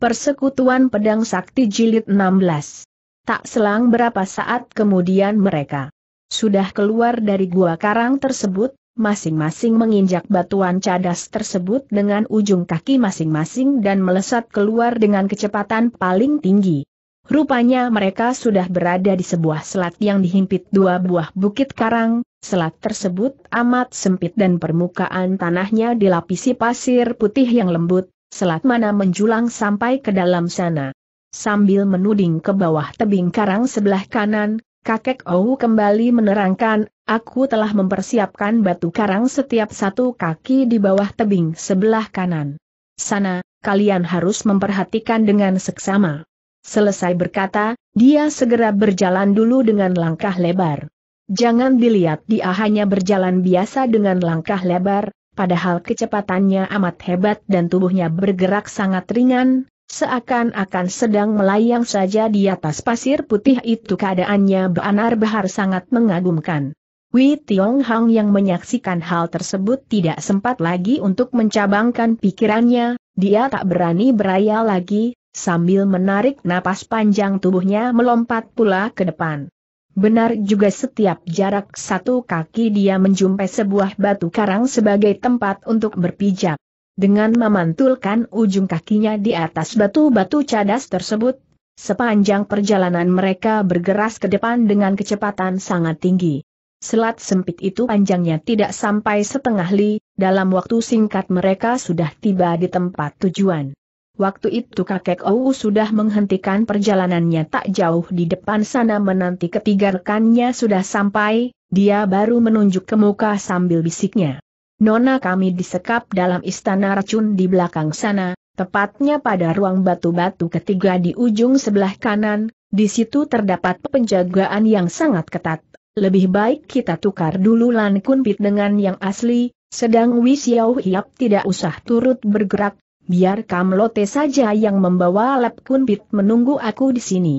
Persekutuan Pedang Sakti Jilid 16. Tak selang berapa saat kemudian mereka sudah keluar dari gua karang tersebut, masing-masing menginjak batuan cadas tersebut dengan ujung kaki masing-masing dan melesat keluar dengan kecepatan paling tinggi. Rupanya mereka sudah berada di sebuah selat yang dihimpit dua buah bukit karang, selat tersebut amat sempit dan permukaan tanahnya dilapisi pasir putih yang lembut, selat mana menjulang sampai ke dalam sana. Sambil menuding ke bawah tebing karang sebelah kanan, kakek Ou kembali menerangkan, aku telah mempersiapkan batu karang setiap satu kaki di bawah tebing sebelah kanan. Sana, kalian harus memperhatikan dengan seksama. Selesai berkata, dia segera berjalan dulu dengan langkah lebar. Jangan dilihat dia hanya berjalan biasa dengan langkah lebar, padahal kecepatannya amat hebat dan tubuhnya bergerak sangat ringan, seakan-akan sedang melayang saja di atas pasir putih itu keadaannya beranar bahar sangat mengagumkan. Wei Tiong Hang yang menyaksikan hal tersebut tidak sempat lagi untuk mencabangkan pikirannya, dia tak berani beraya lagi, sambil menarik napas panjang tubuhnya melompat pula ke depan. Benar juga setiap jarak satu kaki dia menjumpai sebuah batu karang sebagai tempat untuk berpijak. Dengan memantulkan ujung kakinya di atas batu-batu cadas tersebut, sepanjang perjalanan mereka bergeras ke depan dengan kecepatan sangat tinggi. Selat sempit itu panjangnya tidak sampai setengah li, dalam waktu singkat mereka sudah tiba di tempat tujuan. Waktu itu kakek Ou sudah menghentikan perjalanannya tak jauh di depan sana menanti ketiga rekannya sudah sampai, dia baru menunjuk ke muka sambil bisiknya. Nona kami disekap dalam istana racun di belakang sana, tepatnya pada ruang batu-batu ketiga di ujung sebelah kanan, di situ terdapat penjagaan yang sangat ketat. Lebih baik kita tukar dulu Lan Kunpit dengan yang asli, sedang Wisiau Hiap tidak usah turut bergerak, biar Kamlote saja yang membawa lap kunpit menunggu aku di sini.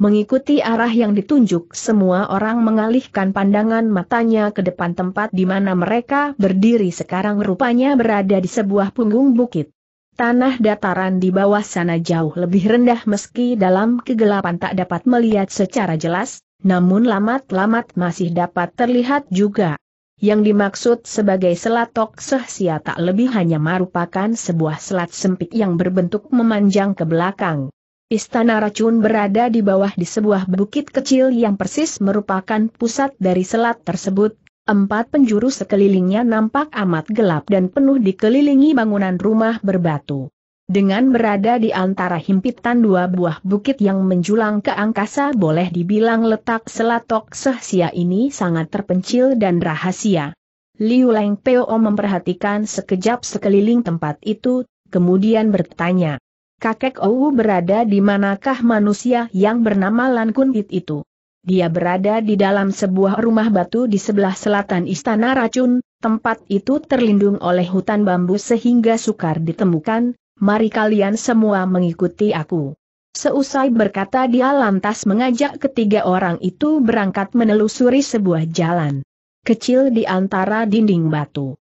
Mengikuti arah yang ditunjuk semua orang mengalihkan pandangan matanya ke depan tempat di mana mereka berdiri sekarang rupanya berada di sebuah punggung bukit. Tanah dataran di bawah sana jauh lebih rendah meski dalam kegelapan tak dapat melihat secara jelas, namun lamat-lamat masih dapat terlihat juga yang dimaksud sebagai selat Toksehsia tak lebih hanya merupakan sebuah selat sempit yang berbentuk memanjang ke belakang. Istana racun berada di bawah di sebuah bukit kecil yang persis merupakan pusat dari selat tersebut. Empat penjuru sekelilingnya nampak amat gelap dan penuh dikelilingi bangunan rumah berbatu. Dengan berada di antara himpitan dua buah bukit yang menjulang ke angkasa boleh dibilang letak selatok sehsia ini sangat terpencil dan rahasia. Liu Leng Peo memperhatikan sekejap sekeliling tempat itu, kemudian bertanya. Kakek Ou berada di manakah manusia yang bernama Lan Kun itu? Dia berada di dalam sebuah rumah batu di sebelah selatan Istana Racun, tempat itu terlindung oleh hutan bambu sehingga sukar ditemukan, mari kalian semua mengikuti aku. Seusai berkata dia lantas mengajak ketiga orang itu berangkat menelusuri sebuah jalan kecil di antara dinding batu.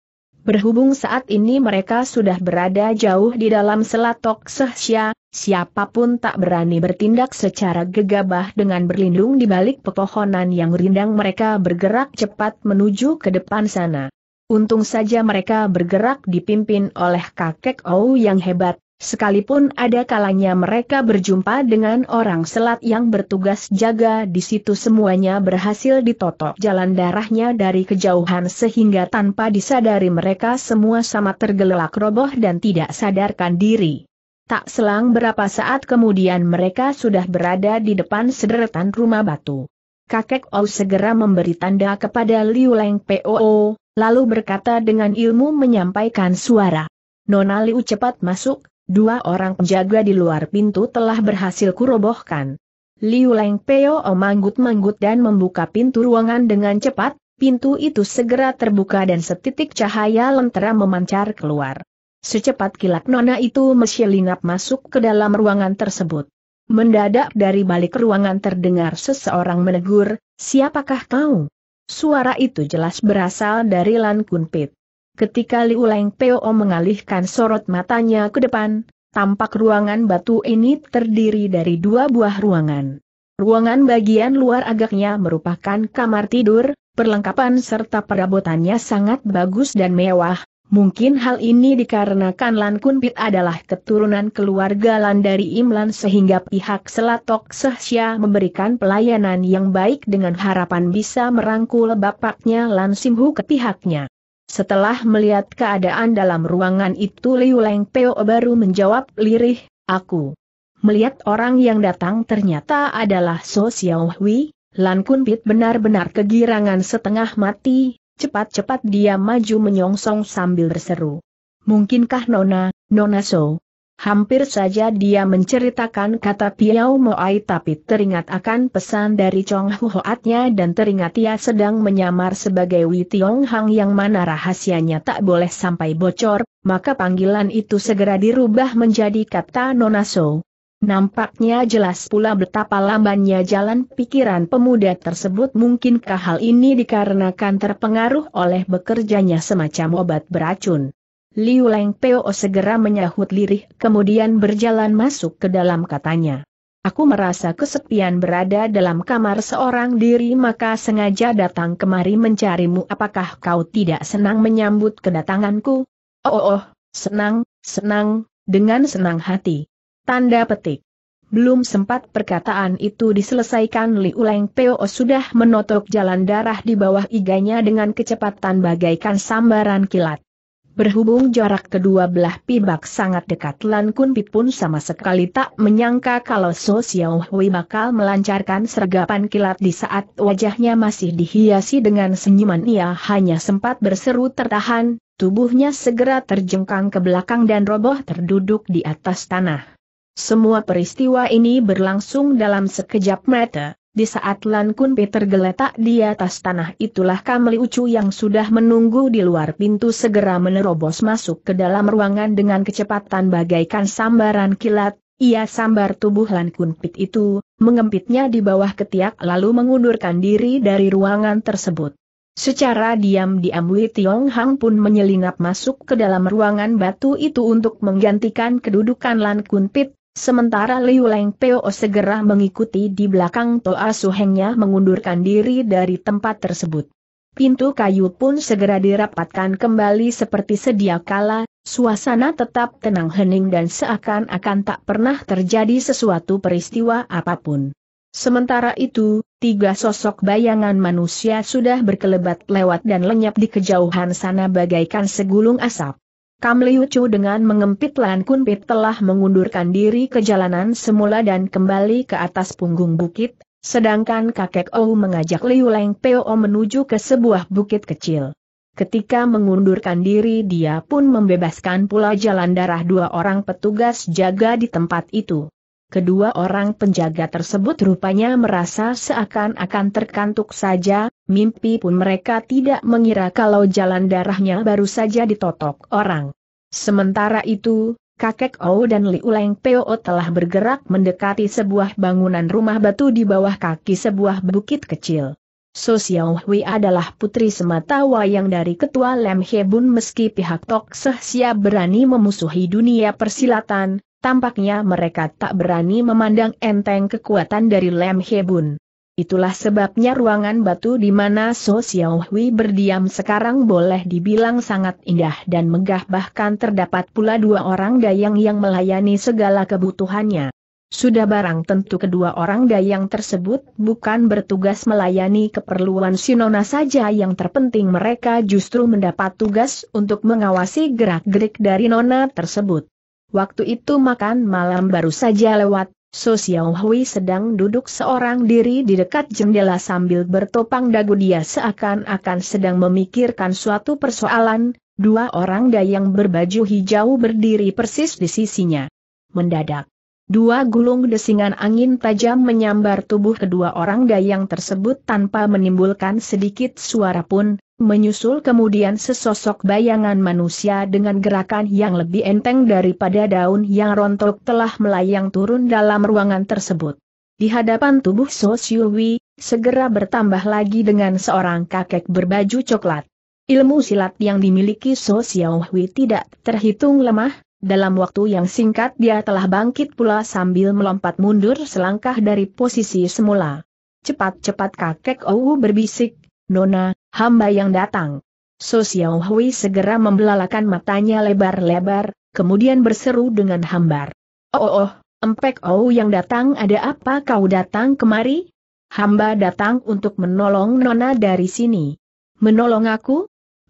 Berhubung saat ini mereka sudah berada jauh di dalam selatok sehsia, siapapun tak berani bertindak secara gegabah dengan berlindung di balik pepohonan yang rindang mereka bergerak cepat menuju ke depan sana. Untung saja mereka bergerak dipimpin oleh kakek Ou yang hebat, sekalipun ada kalanya mereka berjumpa dengan orang selat yang bertugas jaga di situ semuanya berhasil ditotok jalan darahnya dari kejauhan sehingga tanpa disadari mereka semua sama tergelelak roboh dan tidak sadarkan diri. Tak selang berapa saat kemudian mereka sudah berada di depan sederetan rumah batu. Kakek Ou segera memberi tanda kepada Liu Leng Poo, lalu berkata dengan ilmu menyampaikan suara. Nona Liu cepat masuk, dua orang penjaga di luar pintu telah berhasil kurobohkan. Liu Leng Peo manggut-manggut dan membuka pintu ruangan dengan cepat, pintu itu segera terbuka dan setitik cahaya lentera memancar keluar. Secepat kilat Nona itu mesyelinap masuk ke dalam ruangan tersebut. Mendadak dari balik ruangan terdengar seseorang menegur, siapakah kau? Suara itu jelas berasal dari Lan Kunpit. Ketika Liu Leng Peo mengalihkan sorot matanya ke depan, tampak ruangan batu ini terdiri dari dua buah ruangan. Ruangan bagian luar agaknya merupakan kamar tidur, perlengkapan serta perabotannya sangat bagus dan mewah, Mungkin hal ini dikarenakan Lan Kunpit adalah keturunan keluarga Lan dari Imlan sehingga pihak Selatok Sehsia memberikan pelayanan yang baik dengan harapan bisa merangkul bapaknya Lan Simhu ke pihaknya. Setelah melihat keadaan dalam ruangan itu Liu Leng Peo baru menjawab lirih, aku melihat orang yang datang ternyata adalah So Xiao Lan Kunpit benar-benar kegirangan setengah mati, Cepat-cepat dia maju menyongsong sambil berseru. Mungkinkah Nona, Nona So? Hampir saja dia menceritakan kata Piao Moai tapi teringat akan pesan dari Chong Huhoatnya dan teringat ia sedang menyamar sebagai Wei Tiong Hang yang mana rahasianya tak boleh sampai bocor, maka panggilan itu segera dirubah menjadi kata Nona So. Nampaknya jelas pula betapa lambannya jalan pikiran pemuda tersebut mungkinkah hal ini dikarenakan terpengaruh oleh bekerjanya semacam obat beracun. Liu Leng Peo segera menyahut lirih kemudian berjalan masuk ke dalam katanya. Aku merasa kesepian berada dalam kamar seorang diri maka sengaja datang kemari mencarimu apakah kau tidak senang menyambut kedatanganku? Oh oh, oh senang, senang, dengan senang hati. Tanda petik. Belum sempat perkataan itu diselesaikan Li Uleng Peo sudah menotok jalan darah di bawah iganya dengan kecepatan bagaikan sambaran kilat. Berhubung jarak kedua belah pihak sangat dekat Lan Kun Pi pun sama sekali tak menyangka kalau So Xiao Hui bakal melancarkan sergapan kilat di saat wajahnya masih dihiasi dengan senyuman ia hanya sempat berseru tertahan, tubuhnya segera terjengkang ke belakang dan roboh terduduk di atas tanah. Semua peristiwa ini berlangsung dalam sekejap mata, di saat Lan Kun Peter geletak di atas tanah itulah Kamli Ucu yang sudah menunggu di luar pintu segera menerobos masuk ke dalam ruangan dengan kecepatan bagaikan sambaran kilat, ia sambar tubuh Lan Kun Pit itu, mengempitnya di bawah ketiak lalu mengundurkan diri dari ruangan tersebut. Secara diam-diam Wei Tiong Hang pun menyelinap masuk ke dalam ruangan batu itu untuk menggantikan kedudukan Lan Kun Pit, Sementara Liu Leng Peo segera mengikuti di belakang Toa Hengnya mengundurkan diri dari tempat tersebut. Pintu kayu pun segera dirapatkan kembali seperti sedia kala, suasana tetap tenang hening dan seakan-akan tak pernah terjadi sesuatu peristiwa apapun. Sementara itu, tiga sosok bayangan manusia sudah berkelebat lewat dan lenyap di kejauhan sana bagaikan segulung asap. Kam Liu Chu dengan mengempit Lan Kun Pit telah mengundurkan diri ke jalanan semula dan kembali ke atas punggung bukit, sedangkan kakek Ou mengajak Liu Leng Peo menuju ke sebuah bukit kecil. Ketika mengundurkan diri dia pun membebaskan pula jalan darah dua orang petugas jaga di tempat itu. Kedua orang penjaga tersebut rupanya merasa seakan-akan terkantuk saja, mimpi pun mereka tidak mengira kalau jalan darahnya baru saja ditotok orang. Sementara itu, kakek O dan Li Uleng Peo telah bergerak mendekati sebuah bangunan rumah batu di bawah kaki sebuah bukit kecil. So Xiao adalah putri semata wayang dari ketua Lem Hebun meski pihak Tok Seh Sia berani memusuhi dunia persilatan, tampaknya mereka tak berani memandang enteng kekuatan dari Lem Hebun. Itulah sebabnya ruangan batu di mana So Xiao Hui berdiam sekarang boleh dibilang sangat indah dan megah bahkan terdapat pula dua orang dayang yang melayani segala kebutuhannya. Sudah barang tentu kedua orang dayang tersebut bukan bertugas melayani keperluan Sinona saja yang terpenting mereka justru mendapat tugas untuk mengawasi gerak-gerik dari Nona tersebut. Waktu itu makan malam baru saja lewat, So Xiao sedang duduk seorang diri di dekat jendela sambil bertopang dagu dia seakan-akan sedang memikirkan suatu persoalan, dua orang dayang berbaju hijau berdiri persis di sisinya. Mendadak. Dua gulung desingan angin tajam menyambar tubuh kedua orang dayang tersebut tanpa menimbulkan sedikit suara pun, Menyusul kemudian sesosok bayangan manusia dengan gerakan yang lebih enteng daripada daun yang rontok telah melayang turun dalam ruangan tersebut. Di hadapan tubuh So segera bertambah lagi dengan seorang kakek berbaju coklat. Ilmu silat yang dimiliki So tidak terhitung lemah, dalam waktu yang singkat dia telah bangkit pula sambil melompat mundur selangkah dari posisi semula. Cepat-cepat kakek Ou berbisik, Nona, hamba yang datang. So Xiao Hui segera membelalakan matanya lebar-lebar, kemudian berseru dengan hambar. Oh oh oh, empek oh yang datang ada apa kau datang kemari? Hamba datang untuk menolong Nona dari sini. Menolong aku?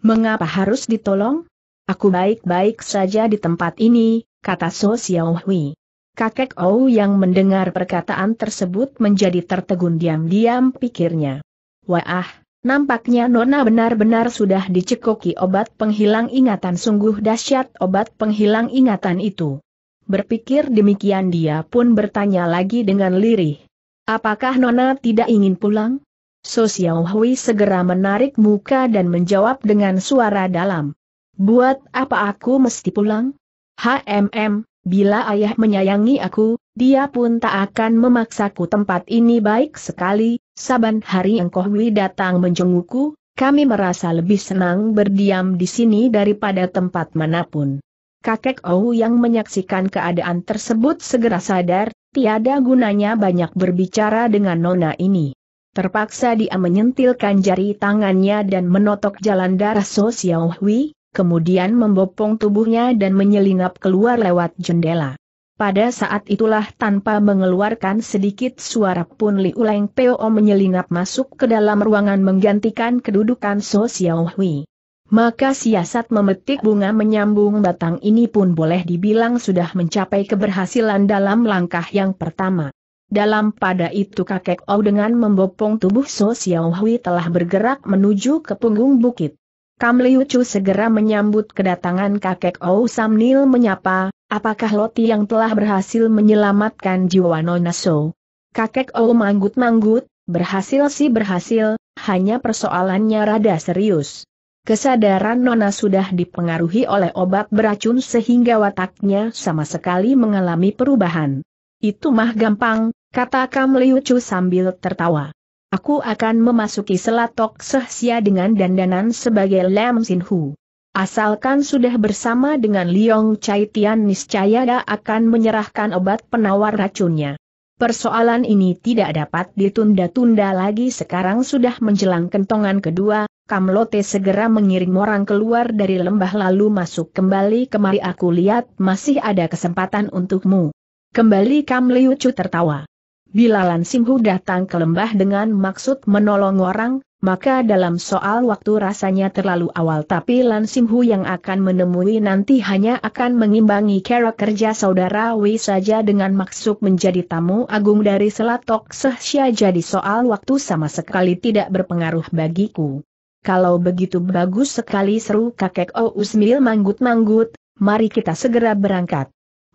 Mengapa harus ditolong? Aku baik-baik saja di tempat ini, kata So Xiao Hui. Kakek Ou yang mendengar perkataan tersebut menjadi tertegun diam-diam pikirnya. Wah, Nampaknya Nona benar-benar sudah dicekoki obat penghilang ingatan sungguh dahsyat obat penghilang ingatan itu. Berpikir demikian dia pun bertanya lagi dengan lirih. Apakah Nona tidak ingin pulang? So Xiao Hui segera menarik muka dan menjawab dengan suara dalam. Buat apa aku mesti pulang? HMM, Bila ayah menyayangi aku, dia pun tak akan memaksaku tempat ini baik sekali, saban hari engkau Wi datang menjengukku, kami merasa lebih senang berdiam di sini daripada tempat manapun. Kakek Ou yang menyaksikan keadaan tersebut segera sadar, tiada gunanya banyak berbicara dengan nona ini. Terpaksa dia menyentilkan jari tangannya dan menotok jalan darah So Hui, kemudian membopong tubuhnya dan menyelinap keluar lewat jendela. Pada saat itulah tanpa mengeluarkan sedikit suara pun Li Uleng Peo menyelinap masuk ke dalam ruangan menggantikan kedudukan So Xiaohui. Maka siasat memetik bunga menyambung batang ini pun boleh dibilang sudah mencapai keberhasilan dalam langkah yang pertama. Dalam pada itu kakek O dengan membopong tubuh So Xiaohui telah bergerak menuju ke punggung bukit. Kam Liu Chu segera menyambut kedatangan kakek Ou Samnil menyapa, apakah Loti yang telah berhasil menyelamatkan jiwa Nona So? Kakek Ou manggut-manggut, berhasil sih berhasil, hanya persoalannya rada serius. Kesadaran Nona sudah dipengaruhi oleh obat beracun sehingga wataknya sama sekali mengalami perubahan. Itu mah gampang, kata Kam Liu Chu sambil tertawa. Aku akan memasuki selatok sehsia dengan dandanan sebagai Lam Sin Hu. Asalkan sudah bersama dengan Liong Chai Tian niscaya akan menyerahkan obat penawar racunnya. Persoalan ini tidak dapat ditunda-tunda lagi sekarang sudah menjelang kentongan kedua, Kamlote segera mengirim orang keluar dari lembah lalu masuk kembali kemari aku lihat masih ada kesempatan untukmu. Kembali Kam Liu Chu tertawa. Bila Lan Simhu datang ke lembah dengan maksud menolong orang, maka dalam soal waktu rasanya terlalu awal tapi Lan Simhu yang akan menemui nanti hanya akan mengimbangi kera kerja saudara Wei saja dengan maksud menjadi tamu agung dari Selatok Sehsia jadi soal waktu sama sekali tidak berpengaruh bagiku. Kalau begitu bagus sekali seru kakek Ousmil manggut-manggut, mari kita segera berangkat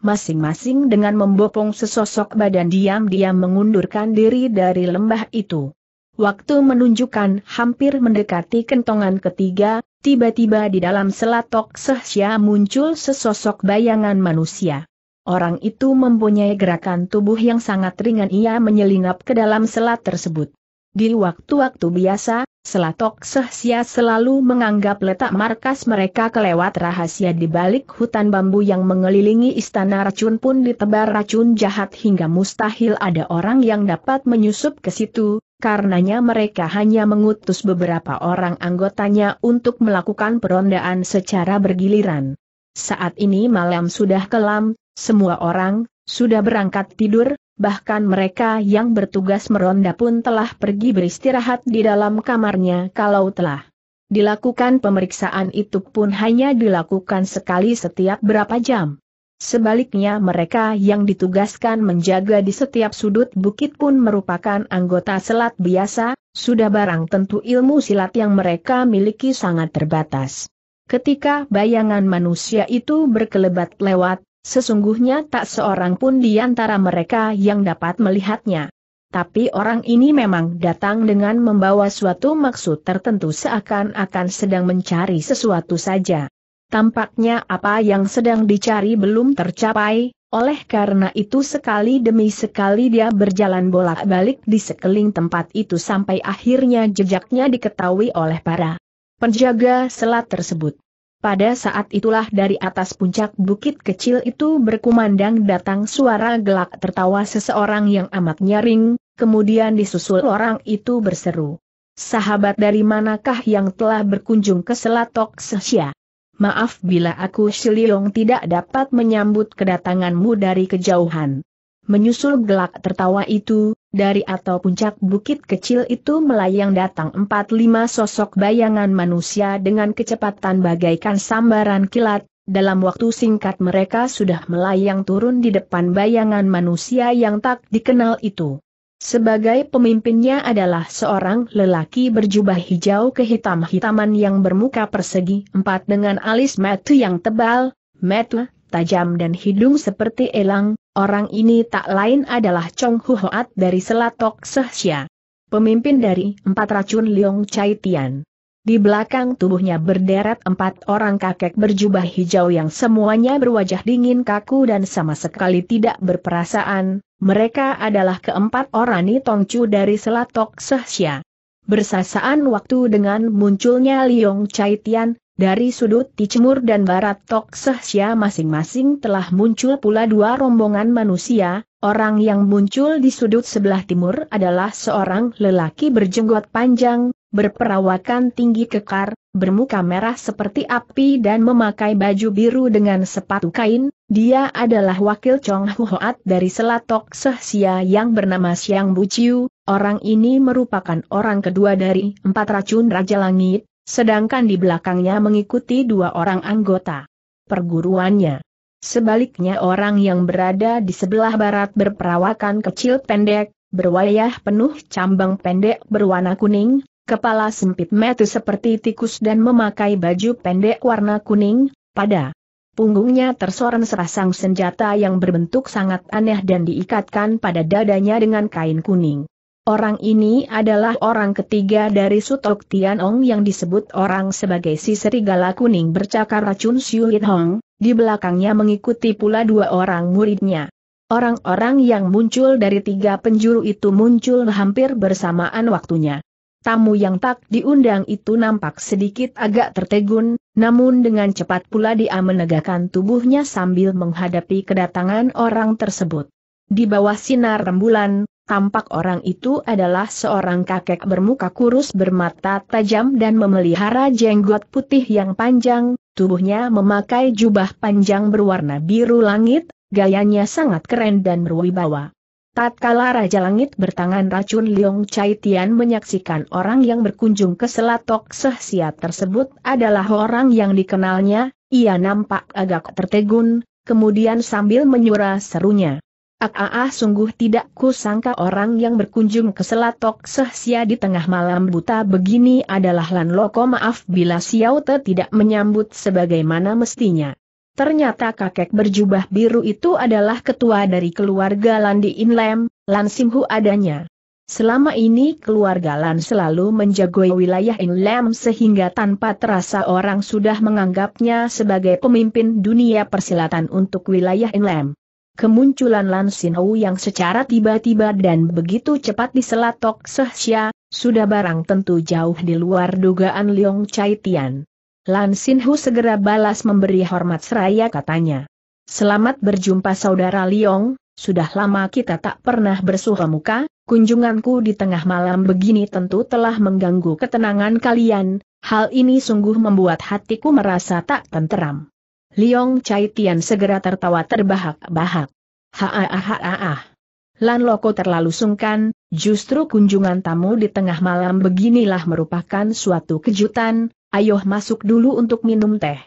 masing-masing dengan membopong sesosok badan diam-diam mengundurkan diri dari lembah itu. Waktu menunjukkan hampir mendekati kentongan ketiga, tiba-tiba di dalam selatok sehsia muncul sesosok bayangan manusia. Orang itu mempunyai gerakan tubuh yang sangat ringan ia menyelinap ke dalam selat tersebut. Di waktu-waktu biasa, Selatok Sehsia selalu menganggap letak markas mereka kelewat rahasia di balik hutan bambu yang mengelilingi istana racun pun ditebar racun jahat hingga mustahil ada orang yang dapat menyusup ke situ, karenanya mereka hanya mengutus beberapa orang anggotanya untuk melakukan perondaan secara bergiliran. Saat ini malam sudah kelam, semua orang, sudah berangkat tidur, bahkan mereka yang bertugas meronda pun telah pergi beristirahat di dalam kamarnya kalau telah dilakukan pemeriksaan itu pun hanya dilakukan sekali setiap berapa jam. Sebaliknya mereka yang ditugaskan menjaga di setiap sudut bukit pun merupakan anggota selat biasa, sudah barang tentu ilmu silat yang mereka miliki sangat terbatas. Ketika bayangan manusia itu berkelebat lewat, Sesungguhnya tak seorang pun di antara mereka yang dapat melihatnya. Tapi orang ini memang datang dengan membawa suatu maksud tertentu seakan-akan sedang mencari sesuatu saja. Tampaknya apa yang sedang dicari belum tercapai, oleh karena itu sekali demi sekali dia berjalan bolak-balik di sekeliling tempat itu sampai akhirnya jejaknya diketahui oleh para penjaga selat tersebut. Pada saat itulah dari atas puncak bukit kecil itu berkumandang datang suara gelak tertawa seseorang yang amat nyaring, kemudian disusul orang itu berseru. Sahabat dari manakah yang telah berkunjung ke Selatok Sesia? Maaf bila aku Shililong tidak dapat menyambut kedatanganmu dari kejauhan. Menyusul gelak tertawa itu, dari atau puncak bukit kecil itu melayang datang empat lima sosok bayangan manusia dengan kecepatan bagaikan sambaran kilat, dalam waktu singkat mereka sudah melayang turun di depan bayangan manusia yang tak dikenal itu. Sebagai pemimpinnya adalah seorang lelaki berjubah hijau kehitam-hitaman yang bermuka persegi empat dengan alis metu yang tebal, metu, tajam dan hidung seperti elang, Orang ini tak lain adalah Chong Hu dari Selatok Sehsia. Pemimpin dari empat racun Liong Chai Tian. Di belakang tubuhnya berderet empat orang kakek berjubah hijau yang semuanya berwajah dingin kaku dan sama sekali tidak berperasaan, mereka adalah keempat orang Ni Tongcu dari Selatok Sehsia. Bersasaan waktu dengan munculnya Liong Chai Tian, dari sudut timur dan barat Tok masing-masing telah muncul pula dua rombongan manusia, orang yang muncul di sudut sebelah timur adalah seorang lelaki berjenggot panjang, berperawakan tinggi kekar, bermuka merah seperti api dan memakai baju biru dengan sepatu kain, dia adalah wakil Chong Huat dari selat Toksehsia yang bernama Siang Buciu, orang ini merupakan orang kedua dari empat racun Raja Langit, Sedangkan di belakangnya mengikuti dua orang anggota perguruannya. Sebaliknya orang yang berada di sebelah barat berperawakan kecil pendek, berwayah penuh cambang pendek berwarna kuning, kepala sempit metu seperti tikus dan memakai baju pendek warna kuning, pada punggungnya tersorot serasang senjata yang berbentuk sangat aneh dan diikatkan pada dadanya dengan kain kuning. Orang ini adalah orang ketiga dari Sutok Tianong yang disebut orang sebagai si serigala kuning bercakar racun Siu Hong, di belakangnya mengikuti pula dua orang muridnya. Orang-orang yang muncul dari tiga penjuru itu muncul hampir bersamaan waktunya. Tamu yang tak diundang itu nampak sedikit agak tertegun, namun dengan cepat pula dia menegakkan tubuhnya sambil menghadapi kedatangan orang tersebut. Di bawah sinar rembulan, Tampak orang itu adalah seorang kakek bermuka kurus bermata tajam dan memelihara jenggot putih yang panjang, tubuhnya memakai jubah panjang berwarna biru langit, gayanya sangat keren dan berwibawa. Tatkala Raja Langit bertangan racun Liong Chai Tian menyaksikan orang yang berkunjung ke Selatok Sehsia tersebut adalah orang yang dikenalnya, ia nampak agak tertegun, kemudian sambil menyura serunya. Ah, sungguh tidak kusangka orang yang berkunjung ke Selatok Sehsia di tengah malam buta begini adalah Lan Loko maaf bila Xiao tidak menyambut sebagaimana mestinya. Ternyata kakek berjubah biru itu adalah ketua dari keluarga Lan di Inlem, Lan Simhu adanya. Selama ini keluarga Lan selalu menjagoi wilayah Inlem sehingga tanpa terasa orang sudah menganggapnya sebagai pemimpin dunia persilatan untuk wilayah Inlem. Kemunculan Lan Sinau yang secara tiba-tiba dan begitu cepat di selatok Sehsia, sudah barang tentu jauh di luar dugaan Liong Chai Tian. Lan Sinhu segera balas memberi hormat seraya katanya. Selamat berjumpa saudara Liong, sudah lama kita tak pernah bersuha muka, kunjunganku di tengah malam begini tentu telah mengganggu ketenangan kalian, hal ini sungguh membuat hatiku merasa tak tenteram. Liong Chai Tian segera tertawa terbahak-bahak. Haaah. Lan Loko terlalu sungkan, justru kunjungan tamu di tengah malam beginilah merupakan suatu kejutan, ayo masuk dulu untuk minum teh.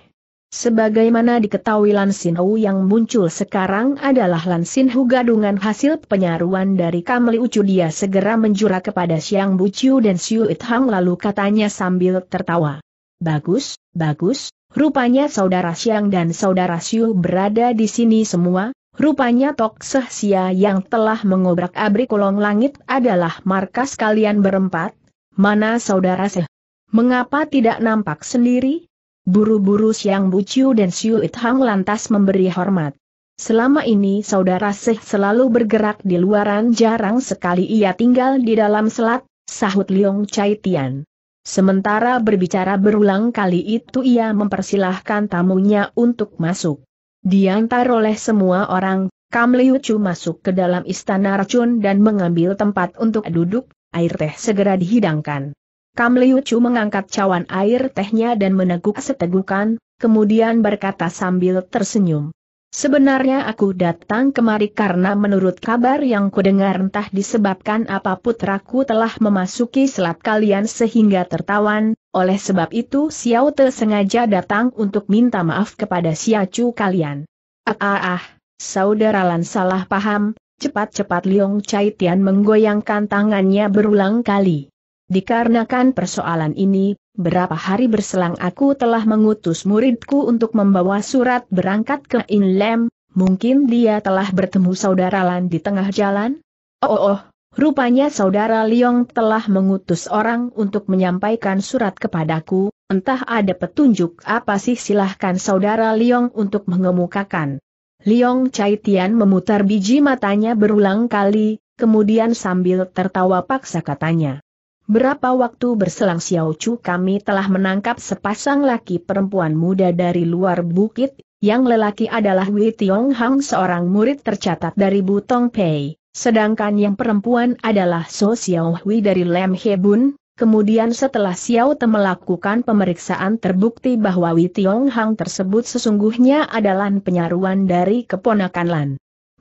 Sebagaimana diketahui Lan Sinhu yang muncul sekarang adalah Lan Sinhu gadungan hasil penyaruan dari Kamli Ucu dia segera menjura kepada Siang Buciu dan Siu It Hang lalu katanya sambil tertawa. Bagus, bagus, Rupanya saudara Siang dan saudara Siu berada di sini semua, rupanya Tok Seh Sia yang telah mengobrak-abrik kolong langit adalah markas kalian berempat, mana saudara Seh? Mengapa tidak nampak sendiri? Buru-buru Siang Buciu dan Siu Ithang lantas memberi hormat. Selama ini saudara Seh selalu bergerak di luaran jarang sekali ia tinggal di dalam selat, sahut Liong Chai Tian. Sementara berbicara berulang kali itu ia mempersilahkan tamunya untuk masuk. Diantar oleh semua orang, Kam Liu masuk ke dalam istana racun dan mengambil tempat untuk duduk, air teh segera dihidangkan. Kam Liu mengangkat cawan air tehnya dan meneguk setegukan, kemudian berkata sambil tersenyum. Sebenarnya aku datang kemari karena menurut kabar yang kudengar entah disebabkan apa putraku telah memasuki selat kalian sehingga tertawan, oleh sebab itu Xiao Te sengaja datang untuk minta maaf kepada siacu kalian. Ah ah ah, saudara Lan salah paham, cepat-cepat Liong Chai Tian menggoyangkan tangannya berulang kali. Dikarenakan persoalan ini, Berapa hari berselang aku telah mengutus muridku untuk membawa surat berangkat ke Inlem, mungkin dia telah bertemu saudara Lan di tengah jalan? Oh, oh, oh rupanya saudara Liong telah mengutus orang untuk menyampaikan surat kepadaku, entah ada petunjuk apa sih silahkan saudara Liong untuk mengemukakan. Liong Chai Tian memutar biji matanya berulang kali, kemudian sambil tertawa paksa katanya. Berapa waktu berselang Xiao Chu kami telah menangkap sepasang laki perempuan muda dari luar bukit, yang lelaki adalah Wei Tiong Hang seorang murid tercatat dari Butong Pei, sedangkan yang perempuan adalah So Xiao Hui dari Lem He Bun. Kemudian setelah Xiao Te melakukan pemeriksaan terbukti bahwa Wei Tiong Hang tersebut sesungguhnya adalah penyaruan dari keponakan Lan.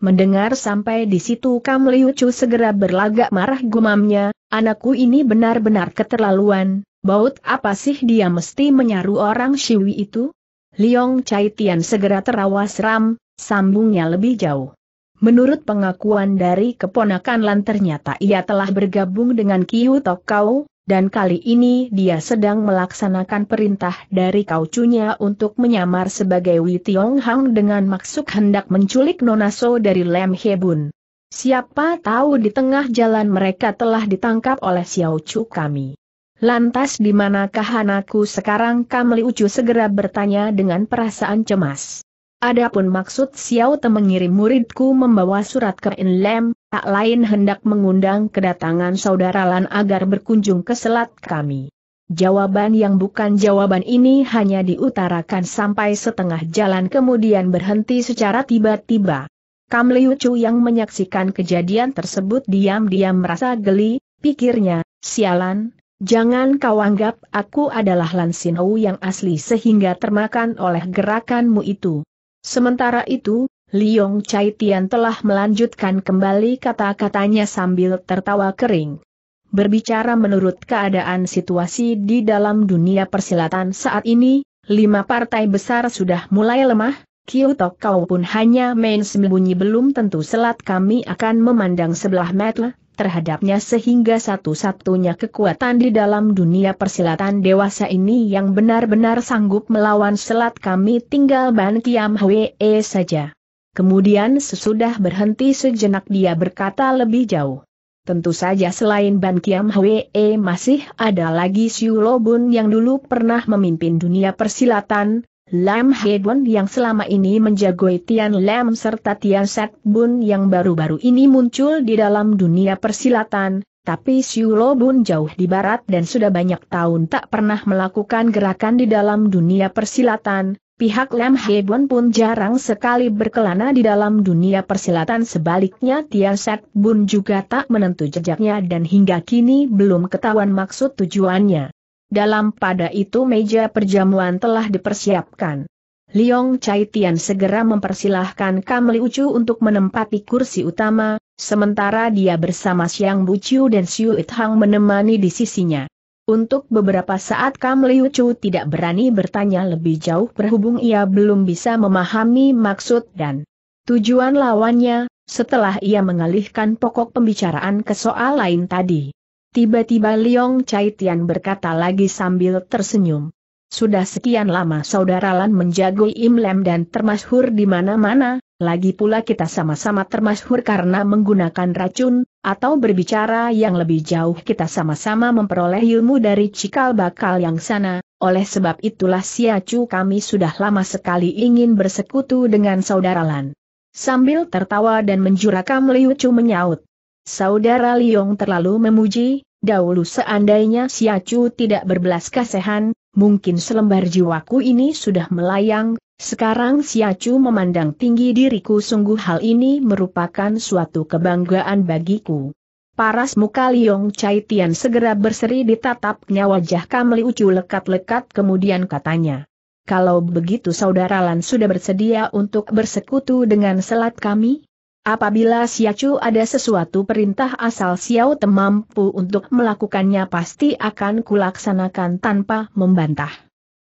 Mendengar sampai di situ Kam Liu segera berlagak marah gumamnya, anakku ini benar-benar keterlaluan, baut apa sih dia mesti menyaru orang Siwi itu? Liong Chai Tian segera terawas ram, sambungnya lebih jauh. Menurut pengakuan dari keponakan Lan ternyata ia telah bergabung dengan Kiu kau dan kali ini dia sedang melaksanakan perintah dari kaucunya untuk menyamar sebagai Wei Tiong Hang dengan maksud hendak menculik Nona So dari Lem Bun. Siapa tahu di tengah jalan mereka telah ditangkap oleh Xiao Chu kami. Lantas di manakah anakku sekarang Kam Liu Chu segera bertanya dengan perasaan cemas. Adapun maksud Xiao Te mengirim muridku membawa surat ke Inlem, tak lain hendak mengundang kedatangan saudara Lan agar berkunjung ke selat kami. Jawaban yang bukan jawaban ini hanya diutarakan sampai setengah jalan kemudian berhenti secara tiba-tiba. Kam Liu Chu yang menyaksikan kejadian tersebut diam-diam merasa geli, pikirnya, sialan, Jangan kau anggap aku adalah Lan Sinhou yang asli sehingga termakan oleh gerakanmu itu. Sementara itu, Liong Chai Tian telah melanjutkan kembali kata-katanya sambil tertawa kering. Berbicara menurut keadaan situasi di dalam dunia persilatan saat ini, lima partai besar sudah mulai lemah, Kyoto kau pun hanya main sembunyi belum tentu selat kami akan memandang sebelah mata, terhadapnya sehingga satu-satunya kekuatan di dalam dunia persilatan dewasa ini yang benar-benar sanggup melawan selat kami tinggal Ban Kiam Hwee saja. Kemudian sesudah berhenti sejenak dia berkata lebih jauh. Tentu saja selain Ban Kiam Hwee masih ada lagi Siu Lobun yang dulu pernah memimpin dunia persilatan, Lam Hedon yang selama ini menjagoi Tian Lam serta Tian Set Bun yang baru-baru ini muncul di dalam dunia persilatan, tapi Siu Lo Bun jauh di barat dan sudah banyak tahun tak pernah melakukan gerakan di dalam dunia persilatan, pihak Lam Hae-bun pun jarang sekali berkelana di dalam dunia persilatan sebaliknya Tian Set Bun juga tak menentu jejaknya dan hingga kini belum ketahuan maksud tujuannya. Dalam pada itu meja perjamuan telah dipersiapkan. Liong Chai Tian segera mempersilahkan Kam Liu Chu untuk menempati kursi utama, sementara dia bersama Siang Buciu dan Siu It Hang menemani di sisinya. Untuk beberapa saat Kam Liu Chu tidak berani bertanya lebih jauh berhubung ia belum bisa memahami maksud dan tujuan lawannya, setelah ia mengalihkan pokok pembicaraan ke soal lain tadi. Tiba-tiba Liong Chai Tian berkata lagi sambil tersenyum. Sudah sekian lama saudara Lan menjagoi Imlem dan termasyhur di mana-mana, lagi pula kita sama-sama termasyhur karena menggunakan racun, atau berbicara yang lebih jauh kita sama-sama memperoleh ilmu dari cikal bakal yang sana, oleh sebab itulah Siacu kami sudah lama sekali ingin bersekutu dengan saudara Lan. Sambil tertawa dan menjurakam Liu Chu menyaut. Saudara Liong terlalu memuji, dahulu seandainya Siacu tidak berbelas kasihan, mungkin selembar jiwaku ini sudah melayang, sekarang Siacu memandang tinggi diriku sungguh hal ini merupakan suatu kebanggaan bagiku. Paras muka Liong Chai Tian segera berseri ditatapnya wajah Kamli Ucu lekat-lekat kemudian katanya. Kalau begitu saudara Lan sudah bersedia untuk bersekutu dengan selat kami? Apabila Siacu ada sesuatu perintah asal Xiao temampu untuk melakukannya pasti akan kulaksanakan tanpa membantah.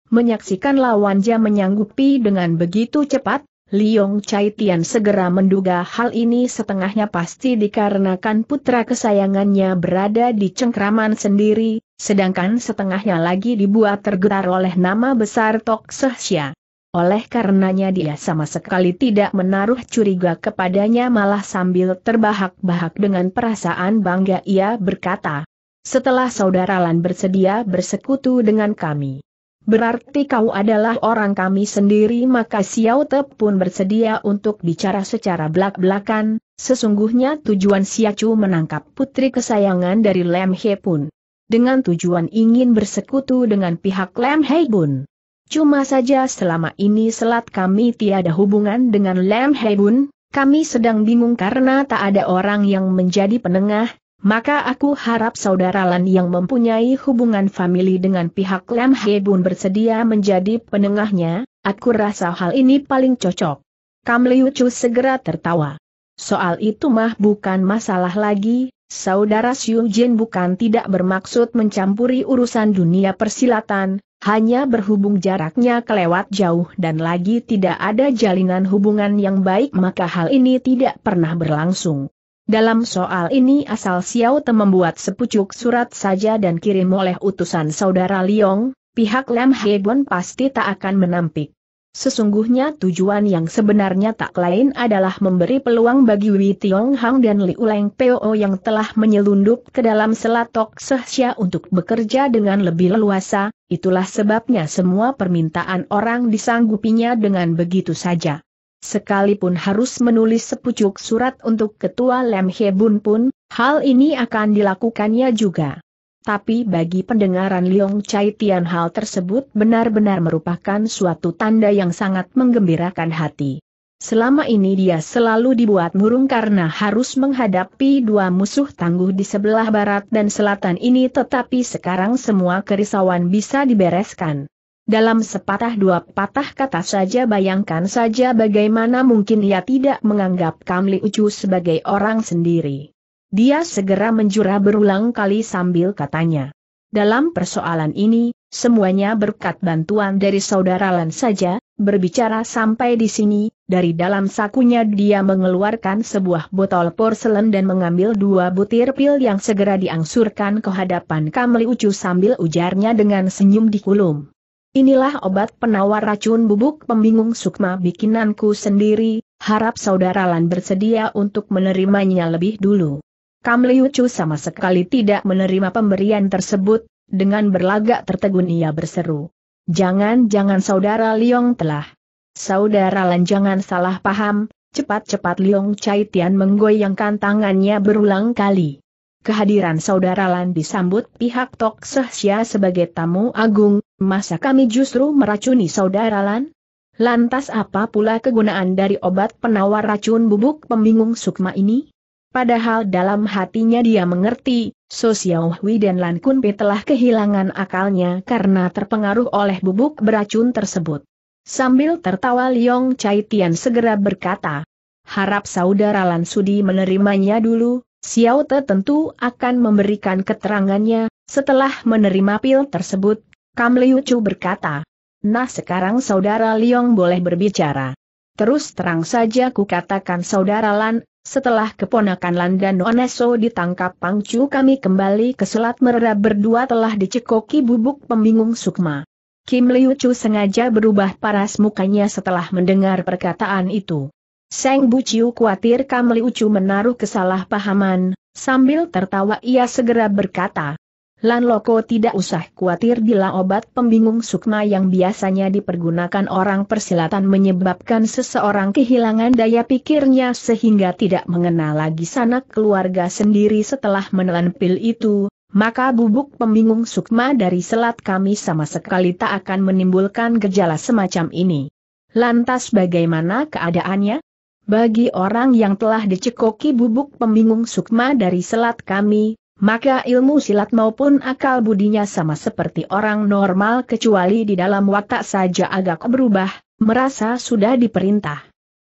Menyaksikan lawan Jia menyanggupi dengan begitu cepat, Liong Chai Tian segera menduga hal ini setengahnya pasti dikarenakan putra kesayangannya berada di cengkraman sendiri, sedangkan setengahnya lagi dibuat tergetar oleh nama besar Tok Sehsia. Oleh karenanya dia sama sekali tidak menaruh curiga kepadanya malah sambil terbahak-bahak dengan perasaan bangga ia berkata. Setelah saudara Lan bersedia bersekutu dengan kami. Berarti kau adalah orang kami sendiri maka Xiao Te pun bersedia untuk bicara secara belak-belakan, sesungguhnya tujuan Siacu menangkap putri kesayangan dari Lem He pun. Dengan tujuan ingin bersekutu dengan pihak Lem He Bun. Cuma saja selama ini selat kami tiada hubungan dengan Lam Hebun, kami sedang bingung karena tak ada orang yang menjadi penengah, maka aku harap saudara Lan yang mempunyai hubungan famili dengan pihak Lam Hebun bersedia menjadi penengahnya, aku rasa hal ini paling cocok. Kam Liu Chu segera tertawa. Soal itu mah bukan masalah lagi, Saudara Xiu Jin bukan tidak bermaksud mencampuri urusan dunia persilatan, hanya berhubung jaraknya kelewat jauh dan lagi tidak ada jalinan hubungan yang baik maka hal ini tidak pernah berlangsung. Dalam soal ini asal Xiao Te membuat sepucuk surat saja dan kirim oleh utusan saudara Liong, pihak Lam Hebon pasti tak akan menampik. Sesungguhnya tujuan yang sebenarnya tak lain adalah memberi peluang bagi Wei Tiong Hang dan Liu Leng Peo yang telah menyelundup ke dalam selatok Sehsia untuk bekerja dengan lebih leluasa, itulah sebabnya semua permintaan orang disanggupinya dengan begitu saja. Sekalipun harus menulis sepucuk surat untuk Ketua Lem Hebun pun, hal ini akan dilakukannya juga. Tapi bagi pendengaran Liong Chai Tian hal tersebut benar-benar merupakan suatu tanda yang sangat menggembirakan hati. Selama ini dia selalu dibuat murung karena harus menghadapi dua musuh tangguh di sebelah barat dan selatan ini tetapi sekarang semua kerisauan bisa dibereskan. Dalam sepatah dua patah kata saja bayangkan saja bagaimana mungkin ia tidak menganggap Kamli Ucu sebagai orang sendiri. Dia segera menjura berulang kali sambil katanya. Dalam persoalan ini, semuanya berkat bantuan dari saudara Lan saja, berbicara sampai di sini, dari dalam sakunya dia mengeluarkan sebuah botol porselen dan mengambil dua butir pil yang segera diangsurkan ke hadapan Kamli Ucu sambil ujarnya dengan senyum di kulum. Inilah obat penawar racun bubuk pembingung sukma bikinanku sendiri, harap saudara Lan bersedia untuk menerimanya lebih dulu. Kam Liu Chu sama sekali tidak menerima pemberian tersebut, dengan berlagak tertegun ia berseru. Jangan-jangan saudara Liong telah. Saudara Lan jangan salah paham, cepat-cepat Liong Chai Tian menggoyangkan tangannya berulang kali. Kehadiran saudara Lan disambut pihak Tok Sehsia sebagai tamu agung, masa kami justru meracuni saudara Lan? Lantas apa pula kegunaan dari obat penawar racun bubuk pembingung sukma ini? Padahal dalam hatinya dia mengerti, So Xiao Hui dan Lan Kun telah kehilangan akalnya karena terpengaruh oleh bubuk beracun tersebut. Sambil tertawa Liong Chai Tian segera berkata, Harap saudara Lan Sudi menerimanya dulu, Xiao Te tentu akan memberikan keterangannya, setelah menerima pil tersebut, Kam Liu Chu berkata, Nah sekarang saudara Liong boleh berbicara. Terus terang saja kukatakan saudara Lan, setelah keponakan Landan Oneso ditangkap pangcu kami kembali ke Selat merah berdua telah dicekoki bubuk pembingung Sukma. Kim Liu Chu sengaja berubah paras mukanya setelah mendengar perkataan itu. Seng Bu Chiu khawatir Kam Liu Chu menaruh kesalahpahaman, sambil tertawa ia segera berkata, Lan Loko tidak usah khawatir bila obat pembingung sukma yang biasanya dipergunakan orang persilatan menyebabkan seseorang kehilangan daya pikirnya sehingga tidak mengenal lagi sanak keluarga sendiri setelah menelan pil itu, maka bubuk pembingung sukma dari selat kami sama sekali tak akan menimbulkan gejala semacam ini. Lantas bagaimana keadaannya? Bagi orang yang telah dicekoki bubuk pembingung sukma dari selat kami, maka ilmu silat maupun akal budinya sama seperti orang normal kecuali di dalam watak saja agak berubah, merasa sudah diperintah.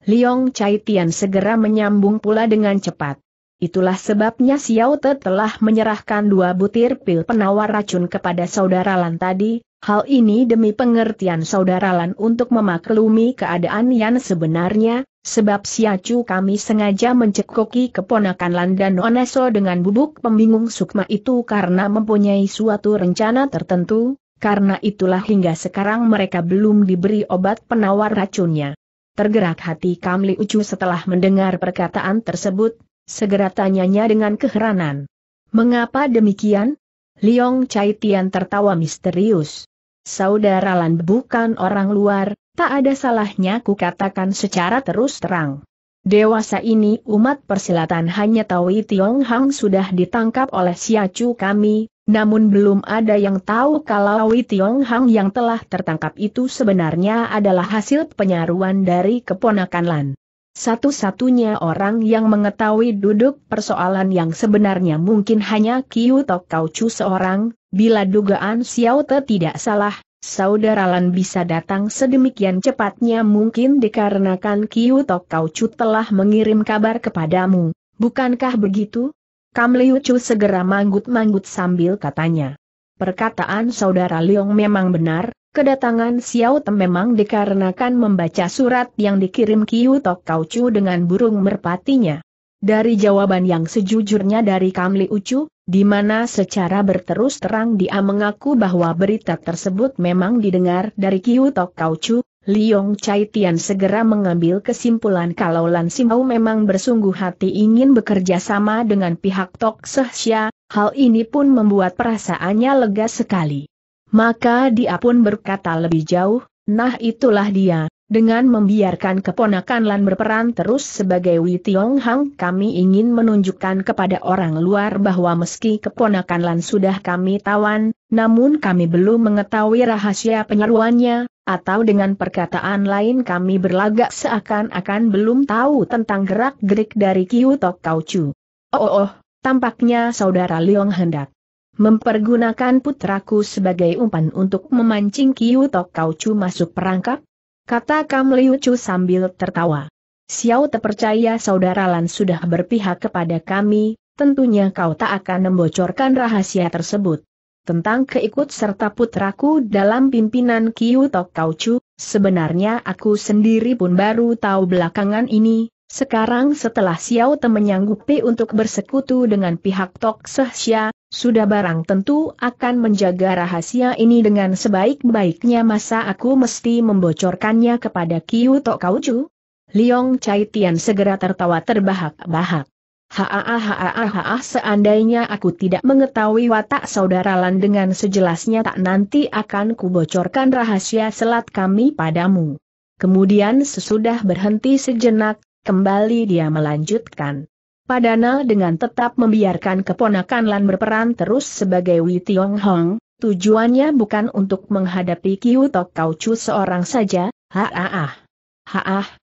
Liong Chai Tian segera menyambung pula dengan cepat. Itulah sebabnya Xiao Te telah menyerahkan dua butir pil penawar racun kepada saudara Lan tadi, Hal ini demi pengertian saudara Lan untuk memaklumi keadaan Yan sebenarnya, sebab siacu kami sengaja mencekoki keponakan Lan dan Oneso dengan bubuk pembingung sukma itu karena mempunyai suatu rencana tertentu, karena itulah hingga sekarang mereka belum diberi obat penawar racunnya. Tergerak hati Kamli Ucu setelah mendengar perkataan tersebut, segera tanyanya dengan keheranan. Mengapa demikian? Liong Chai Tian tertawa misterius saudara Lan bukan orang luar, tak ada salahnya ku katakan secara terus terang. Dewasa ini umat persilatan hanya tahu Tiong Hang sudah ditangkap oleh siacu kami, namun belum ada yang tahu kalau Tiong Hang yang telah tertangkap itu sebenarnya adalah hasil penyaruan dari keponakan Lan. Satu-satunya orang yang mengetahui duduk persoalan yang sebenarnya mungkin hanya Kiu Tok Kau Chu seorang, bila dugaan Xiao Te tidak salah, Saudara Lan bisa datang sedemikian cepatnya mungkin dikarenakan Kiu Tok Kau Chu telah mengirim kabar kepadamu, bukankah begitu? Kam Liu Chu segera manggut-manggut sambil katanya. Perkataan saudara Leong memang benar, Kedatangan Xiao Tem memang dikarenakan membaca surat yang dikirim Kiu Tok Kau Chu dengan burung merpatinya. Dari jawaban yang sejujurnya dari Kam Li Ucu, di mana secara berterus terang dia mengaku bahwa berita tersebut memang didengar dari Kiu Tok Kau Chu, Yong Chai Tian segera mengambil kesimpulan kalau Lan Simau memang bersungguh hati ingin bekerja sama dengan pihak Tok Xia, hal ini pun membuat perasaannya lega sekali. Maka dia pun berkata lebih jauh, nah itulah dia, dengan membiarkan keponakan Lan berperan terus sebagai Wei Tiong Hang kami ingin menunjukkan kepada orang luar bahwa meski keponakan Lan sudah kami tawan, namun kami belum mengetahui rahasia penyeruannya, atau dengan perkataan lain kami berlagak seakan-akan belum tahu tentang gerak-gerik dari Kiu Tok Kau Chu. Oh, oh, oh tampaknya saudara Leong hendak Mempergunakan putraku sebagai umpan untuk memancing Kiu Tok Kau masuk perangkap? Kata Kam Liu Chu sambil tertawa. Xiao terpercaya saudara Lan sudah berpihak kepada kami, tentunya kau tak akan membocorkan rahasia tersebut. Tentang keikut serta putraku dalam pimpinan Kiu Tok Kau sebenarnya aku sendiri pun baru tahu belakangan ini, sekarang setelah Xiao Te menyanggupi untuk bersekutu dengan pihak Tok Sehsia, sudah barang tentu akan menjaga rahasia ini dengan sebaik-baiknya masa aku mesti membocorkannya kepada Kiu Tok Kauju? Liong Chai Tian segera tertawa terbahak-bahak. Haa seandainya aku tidak mengetahui watak saudara Lan dengan sejelasnya tak nanti akan kubocorkan rahasia selat kami padamu. Kemudian sesudah berhenti sejenak, Kembali dia melanjutkan. Padana dengan tetap membiarkan keponakan Lan berperan terus sebagai Wei Tiong Hong, tujuannya bukan untuk menghadapi Kiu Tok Kau Chu seorang saja, ha-ah.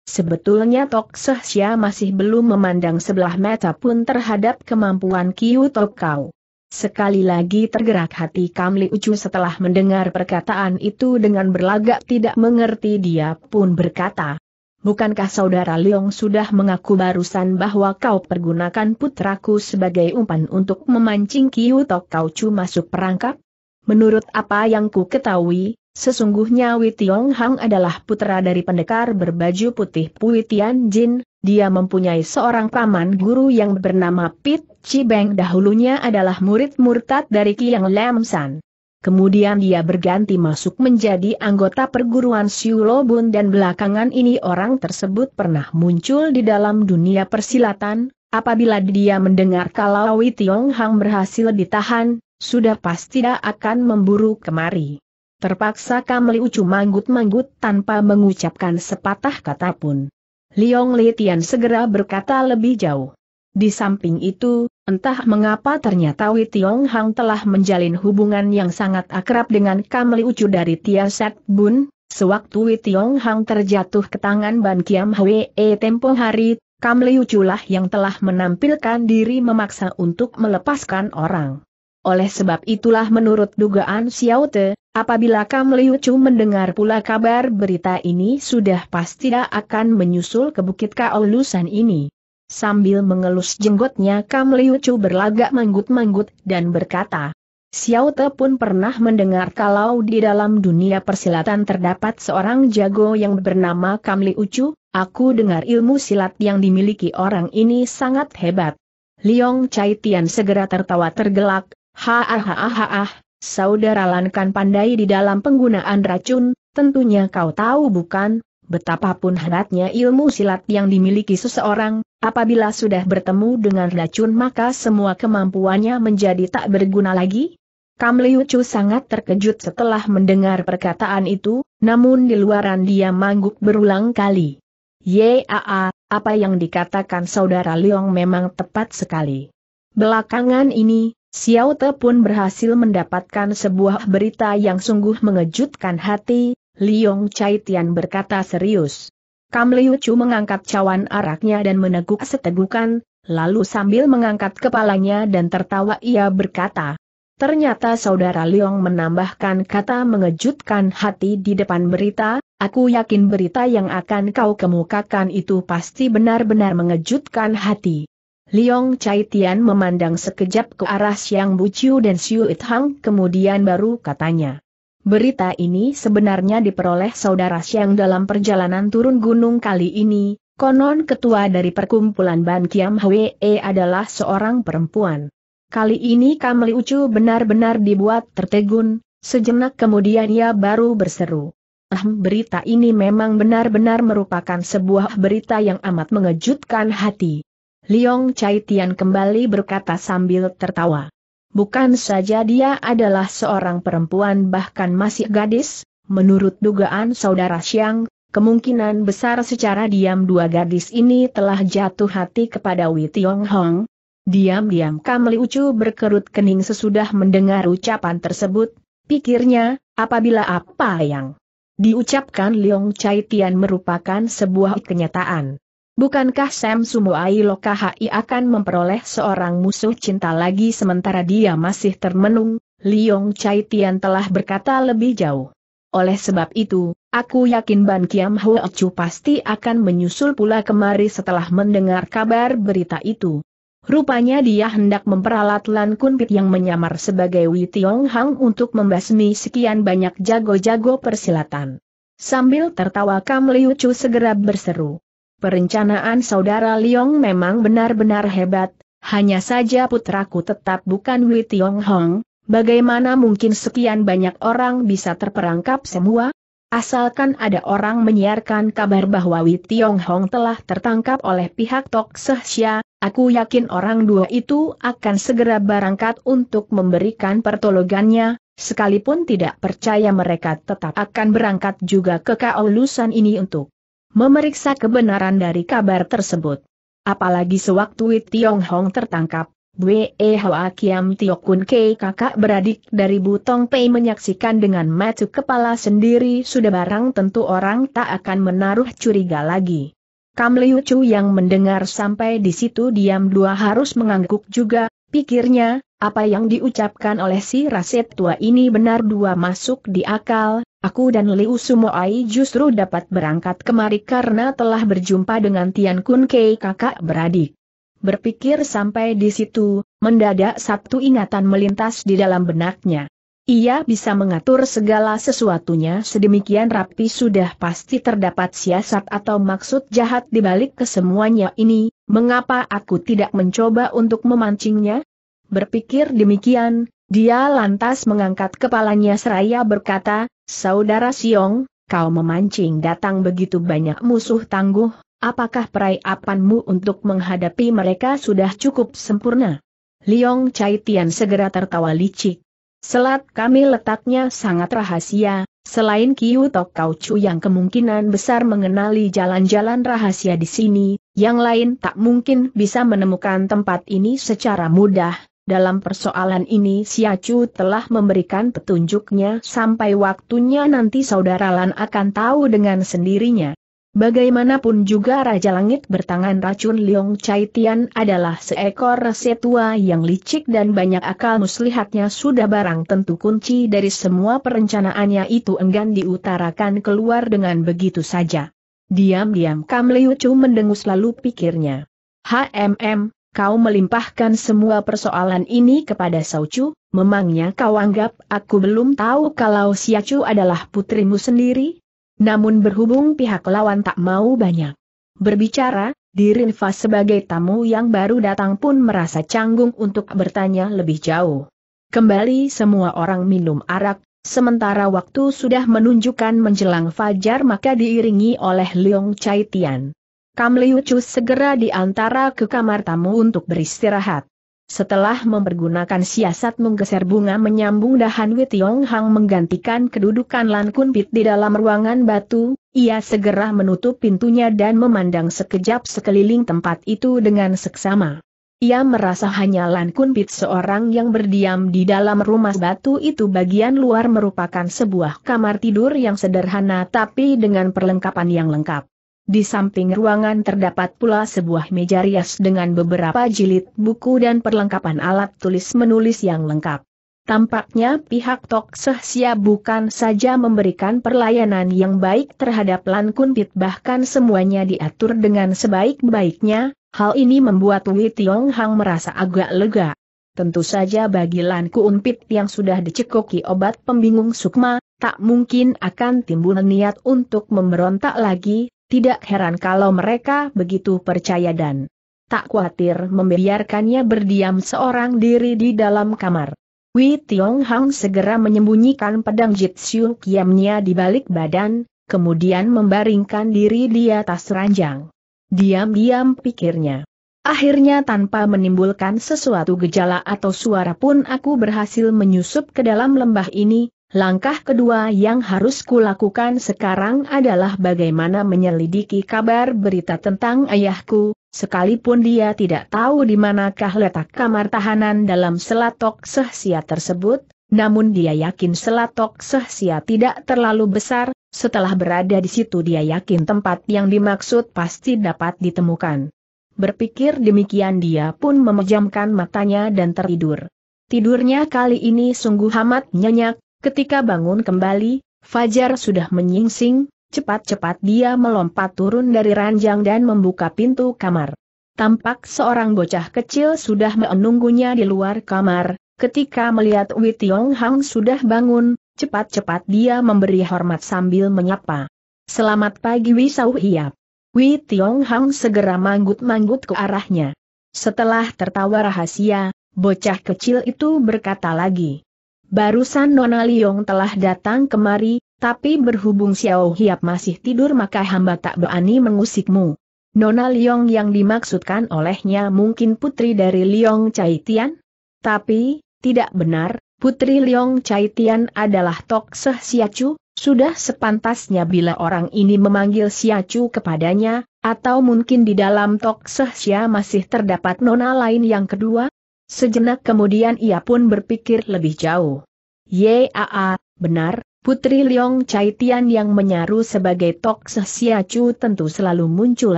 sebetulnya Tok Sia masih belum memandang sebelah mata pun terhadap kemampuan Kiu Tok Kau. Sekali lagi tergerak hati Kamli Ucu setelah mendengar perkataan itu dengan berlagak tidak mengerti dia pun berkata, bukankah saudara Leong sudah mengaku barusan bahwa kau pergunakan putraku sebagai umpan untuk memancing Kiu Tok Kau Chu masuk perangkap? Menurut apa yang ku ketahui, sesungguhnya Wei Tiong Hang adalah putra dari pendekar berbaju putih Pui Tian Jin, dia mempunyai seorang paman guru yang bernama Pit Cibeng dahulunya adalah murid murtad dari Kiang Lam San. Kemudian dia berganti masuk menjadi anggota perguruan Siulobun dan belakangan ini orang tersebut pernah muncul di dalam dunia persilatan, apabila dia mendengar kalau Wei Tiong Hang berhasil ditahan, sudah pasti dia akan memburu kemari. Terpaksa Kam Liu manggut-manggut tanpa mengucapkan sepatah kata pun. Liong Tian segera berkata lebih jauh. Di samping itu, entah mengapa ternyata Wei Tiong Hang telah menjalin hubungan yang sangat akrab dengan Kam Liu Chu dari Tia Set Bun, sewaktu Wei Tiong Hang terjatuh ke tangan Ban Kiam Hwee tempo hari, Kam Liu Chu lah yang telah menampilkan diri memaksa untuk melepaskan orang. Oleh sebab itulah menurut dugaan Xiao Te, apabila Kam Liu Chu mendengar pula kabar berita ini sudah pasti tidak akan menyusul ke Bukit Kaolusan ini. Sambil mengelus jenggotnya Kam Liu Chu berlagak manggut-manggut dan berkata, Xiao Te pun pernah mendengar kalau di dalam dunia persilatan terdapat seorang jago yang bernama Kam Liu Chu, aku dengar ilmu silat yang dimiliki orang ini sangat hebat. Liong Chai Tian segera tertawa tergelak, ha ah ha ah ha ah, ah, ah, saudara lankan pandai di dalam penggunaan racun, tentunya kau tahu bukan, Betapapun hangatnya ilmu silat yang dimiliki seseorang, apabila sudah bertemu dengan racun maka semua kemampuannya menjadi tak berguna lagi? Kam Liu Chu sangat terkejut setelah mendengar perkataan itu, namun di luaran dia mangguk berulang kali. Yaa, apa yang dikatakan saudara Leong memang tepat sekali. Belakangan ini, Xiao Te pun berhasil mendapatkan sebuah berita yang sungguh mengejutkan hati, Liong Chai Tian berkata serius. Kam Liu Chu mengangkat cawan araknya dan meneguk setegukan, lalu sambil mengangkat kepalanya dan tertawa ia berkata. Ternyata saudara Liong menambahkan kata mengejutkan hati di depan berita, aku yakin berita yang akan kau kemukakan itu pasti benar-benar mengejutkan hati. Liong Chai Tian memandang sekejap ke arah Siang Buciu dan Siu It Hang kemudian baru katanya. Berita ini sebenarnya diperoleh saudara Siang dalam perjalanan turun gunung kali ini, konon ketua dari perkumpulan Ban Kiam Hwe e adalah seorang perempuan. Kali ini Kamli Ucu benar-benar dibuat tertegun, sejenak kemudian ia baru berseru. Ah, berita ini memang benar-benar merupakan sebuah berita yang amat mengejutkan hati. Liong Chai Tian kembali berkata sambil tertawa. Bukan saja dia adalah seorang perempuan bahkan masih gadis, menurut dugaan saudara Siang, kemungkinan besar secara diam dua gadis ini telah jatuh hati kepada Wei Tiong Hong. Diam-diam Kam Li Ucu berkerut kening sesudah mendengar ucapan tersebut, pikirnya, apabila apa yang diucapkan Leong Chai Tian merupakan sebuah kenyataan. Bukankah Sam Sumoai Lokahi akan memperoleh seorang musuh cinta lagi sementara dia masih termenung? Liong Chai Tian telah berkata lebih jauh. Oleh sebab itu, aku yakin Ban Kiam Hua Chu pasti akan menyusul pula kemari setelah mendengar kabar berita itu. Rupanya dia hendak memperalat Lan Kun Pit yang menyamar sebagai Wei Tiong Hang untuk membasmi sekian banyak jago-jago persilatan. Sambil tertawa Kam Liu Chu segera berseru. Perencanaan saudara Liong memang benar-benar hebat, hanya saja putraku tetap bukan Wei Tiong Hong, bagaimana mungkin sekian banyak orang bisa terperangkap semua? Asalkan ada orang menyiarkan kabar bahwa Wei Tiong Hong telah tertangkap oleh pihak Tok Sehsia, aku yakin orang dua itu akan segera berangkat untuk memberikan pertolongannya, sekalipun tidak percaya mereka tetap akan berangkat juga ke Kaolusan ini untuk memeriksa kebenaran dari kabar tersebut. Apalagi sewaktu Tiong Hong tertangkap, Bwe Hoa Kiam Tio Kun Kei kakak beradik dari Butong Pei menyaksikan dengan mata kepala sendiri sudah barang tentu orang tak akan menaruh curiga lagi. Kam Liu Chu yang mendengar sampai di situ diam dua harus mengangguk juga, pikirnya, apa yang diucapkan oleh si raset tua ini benar dua masuk di akal, Aku dan Liu Sumoai justru dapat berangkat kemari karena telah berjumpa dengan Tian Kun Kei kakak beradik. Berpikir sampai di situ, mendadak satu ingatan melintas di dalam benaknya. Ia bisa mengatur segala sesuatunya sedemikian rapi sudah pasti terdapat siasat atau maksud jahat di balik kesemuanya ini, mengapa aku tidak mencoba untuk memancingnya? Berpikir demikian, dia lantas mengangkat kepalanya seraya berkata, Saudara Siong, kau memancing datang begitu banyak musuh tangguh, apakah perayapanmu untuk menghadapi mereka sudah cukup sempurna? Liong Chai Tian segera tertawa licik. Selat kami letaknya sangat rahasia, selain Kiu Tok Kau Chu yang kemungkinan besar mengenali jalan-jalan rahasia di sini, yang lain tak mungkin bisa menemukan tempat ini secara mudah, dalam persoalan ini Siacu telah memberikan petunjuknya sampai waktunya nanti saudara Lan akan tahu dengan sendirinya. Bagaimanapun juga Raja Langit bertangan racun Liong Chai adalah seekor setua yang licik dan banyak akal muslihatnya sudah barang tentu kunci dari semua perencanaannya itu enggan diutarakan keluar dengan begitu saja. Diam-diam Kam Liu Chu mendengus lalu pikirnya. HMM, kau melimpahkan semua persoalan ini kepada Saucu, memangnya kau anggap aku belum tahu kalau Siacu adalah putrimu sendiri? Namun berhubung pihak lawan tak mau banyak berbicara, Dirinfa sebagai tamu yang baru datang pun merasa canggung untuk bertanya lebih jauh. Kembali semua orang minum arak, sementara waktu sudah menunjukkan menjelang fajar maka diiringi oleh Leong Chai Tian. Kam Liu segera diantara ke kamar tamu untuk beristirahat. Setelah mempergunakan siasat menggeser bunga menyambung dahan Tiong Hang menggantikan kedudukan Lan Kun Pit di dalam ruangan batu, ia segera menutup pintunya dan memandang sekejap sekeliling tempat itu dengan seksama. Ia merasa hanya Lan Kun Pit seorang yang berdiam di dalam rumah batu itu bagian luar merupakan sebuah kamar tidur yang sederhana tapi dengan perlengkapan yang lengkap. Di samping ruangan terdapat pula sebuah meja rias dengan beberapa jilid buku dan perlengkapan alat tulis menulis yang lengkap. Tampaknya pihak Tok Sehsia bukan saja memberikan perlayanan yang baik terhadap Lan Kunpit bahkan semuanya diatur dengan sebaik-baiknya, hal ini membuat Wei Tiong Hang merasa agak lega. Tentu saja bagi Lan Kunpit yang sudah dicekoki obat pembingung sukma, tak mungkin akan timbul niat untuk memberontak lagi, tidak heran kalau mereka begitu percaya dan tak khawatir membiarkannya berdiam seorang diri di dalam kamar. Wei Tiong Hang segera menyembunyikan pedang Jitsu Kiamnya di balik badan, kemudian membaringkan diri di atas ranjang. Diam-diam pikirnya. Akhirnya tanpa menimbulkan sesuatu gejala atau suara pun aku berhasil menyusup ke dalam lembah ini, Langkah kedua yang harus kulakukan sekarang adalah bagaimana menyelidiki kabar berita tentang ayahku, sekalipun dia tidak tahu di manakah letak kamar tahanan dalam selatok sehsia tersebut, namun dia yakin selatok sehsia tidak terlalu besar, setelah berada di situ dia yakin tempat yang dimaksud pasti dapat ditemukan. Berpikir demikian dia pun memejamkan matanya dan tertidur. Tidurnya kali ini sungguh amat nyenyak, Ketika bangun kembali, Fajar sudah menyingsing, cepat-cepat dia melompat turun dari ranjang dan membuka pintu kamar. Tampak seorang bocah kecil sudah menunggunya di luar kamar, ketika melihat Wei Tiong Hang sudah bangun, cepat-cepat dia memberi hormat sambil menyapa. Selamat pagi Wei Sau Hiap. Wei Tiong Hang segera manggut-manggut ke arahnya. Setelah tertawa rahasia, bocah kecil itu berkata lagi. Barusan Nona Liong telah datang kemari, tapi berhubung Xiao Hiap masih tidur maka hamba tak berani mengusikmu. Nona Liong yang dimaksudkan olehnya mungkin putri dari Liong Caitian? Tapi, tidak benar, putri Liong Caitian adalah Tok Seh Siacu, sudah sepantasnya bila orang ini memanggil Siacu kepadanya, atau mungkin di dalam Tok Seh Sia masih terdapat Nona lain yang kedua? Sejenak kemudian ia pun berpikir lebih jauh. Yaa, benar, Putri Liong Chai Tian yang menyaru sebagai Tok Sia Chu tentu selalu muncul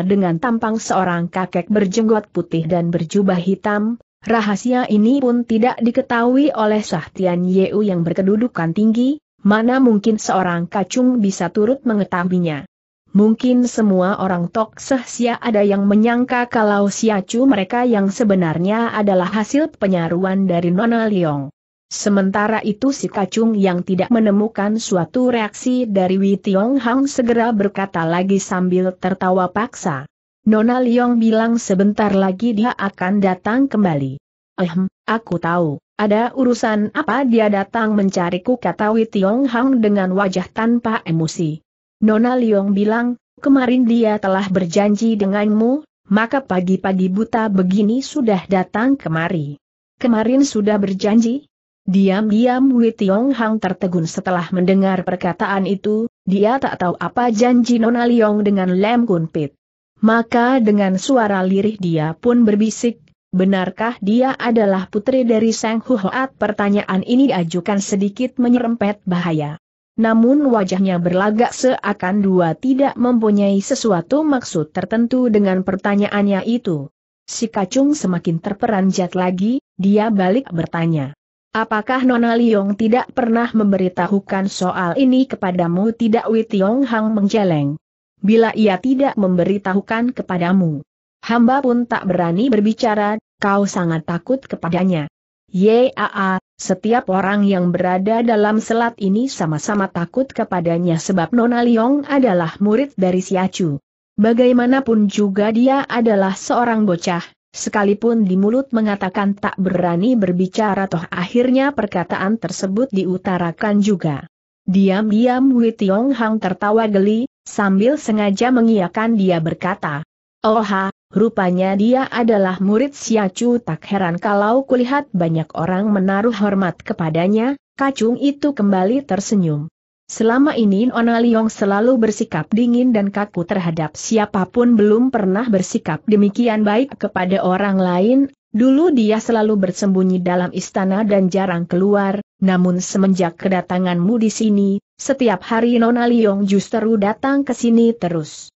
dengan tampang seorang kakek berjenggot putih dan berjubah hitam, rahasia ini pun tidak diketahui oleh Sah Tian Yeu yang berkedudukan tinggi, mana mungkin seorang kacung bisa turut mengetahuinya. Mungkin semua orang Tok Seh Sia ada yang menyangka kalau siacu mereka yang sebenarnya adalah hasil penyaruan dari Nona Liong. Sementara itu si kacung yang tidak menemukan suatu reaksi dari Wei Tiong Hang segera berkata lagi sambil tertawa paksa. Nona Liong bilang sebentar lagi dia akan datang kembali. Ehm, aku tahu, ada urusan apa dia datang mencariku kata Wei Tiong Hang dengan wajah tanpa emosi. Nona Liong bilang, kemarin dia telah berjanji denganmu, maka pagi-pagi buta begini sudah datang kemari. Kemarin sudah berjanji? Diam-diam Wei Tiong Hang tertegun setelah mendengar perkataan itu, dia tak tahu apa janji Nona Liong dengan Lem Kun Pit. Maka dengan suara lirih dia pun berbisik, benarkah dia adalah putri dari Sang Hoat? Pertanyaan ini diajukan sedikit menyerempet bahaya namun wajahnya berlagak seakan dua tidak mempunyai sesuatu maksud tertentu dengan pertanyaannya itu. Si kacung semakin terperanjat lagi, dia balik bertanya. Apakah Nona Liong tidak pernah memberitahukan soal ini kepadamu tidak Wei Tiong Hang menjeleng? Bila ia tidak memberitahukan kepadamu, hamba pun tak berani berbicara, kau sangat takut kepadanya. Yaa, setiap orang yang berada dalam selat ini sama-sama takut kepadanya sebab Nona Liong adalah murid dari Siacu. Bagaimanapun juga dia adalah seorang bocah, sekalipun di mulut mengatakan tak berani berbicara toh akhirnya perkataan tersebut diutarakan juga. Diam-diam Wei Tiong Hang tertawa geli, sambil sengaja mengiakan dia berkata, Oha, rupanya dia adalah murid Siacu tak heran kalau kulihat banyak orang menaruh hormat kepadanya, kacung itu kembali tersenyum. Selama ini Nona Liong selalu bersikap dingin dan kaku terhadap siapapun belum pernah bersikap demikian baik kepada orang lain, dulu dia selalu bersembunyi dalam istana dan jarang keluar, namun semenjak kedatanganmu di sini, setiap hari Nona Liong justru datang ke sini terus.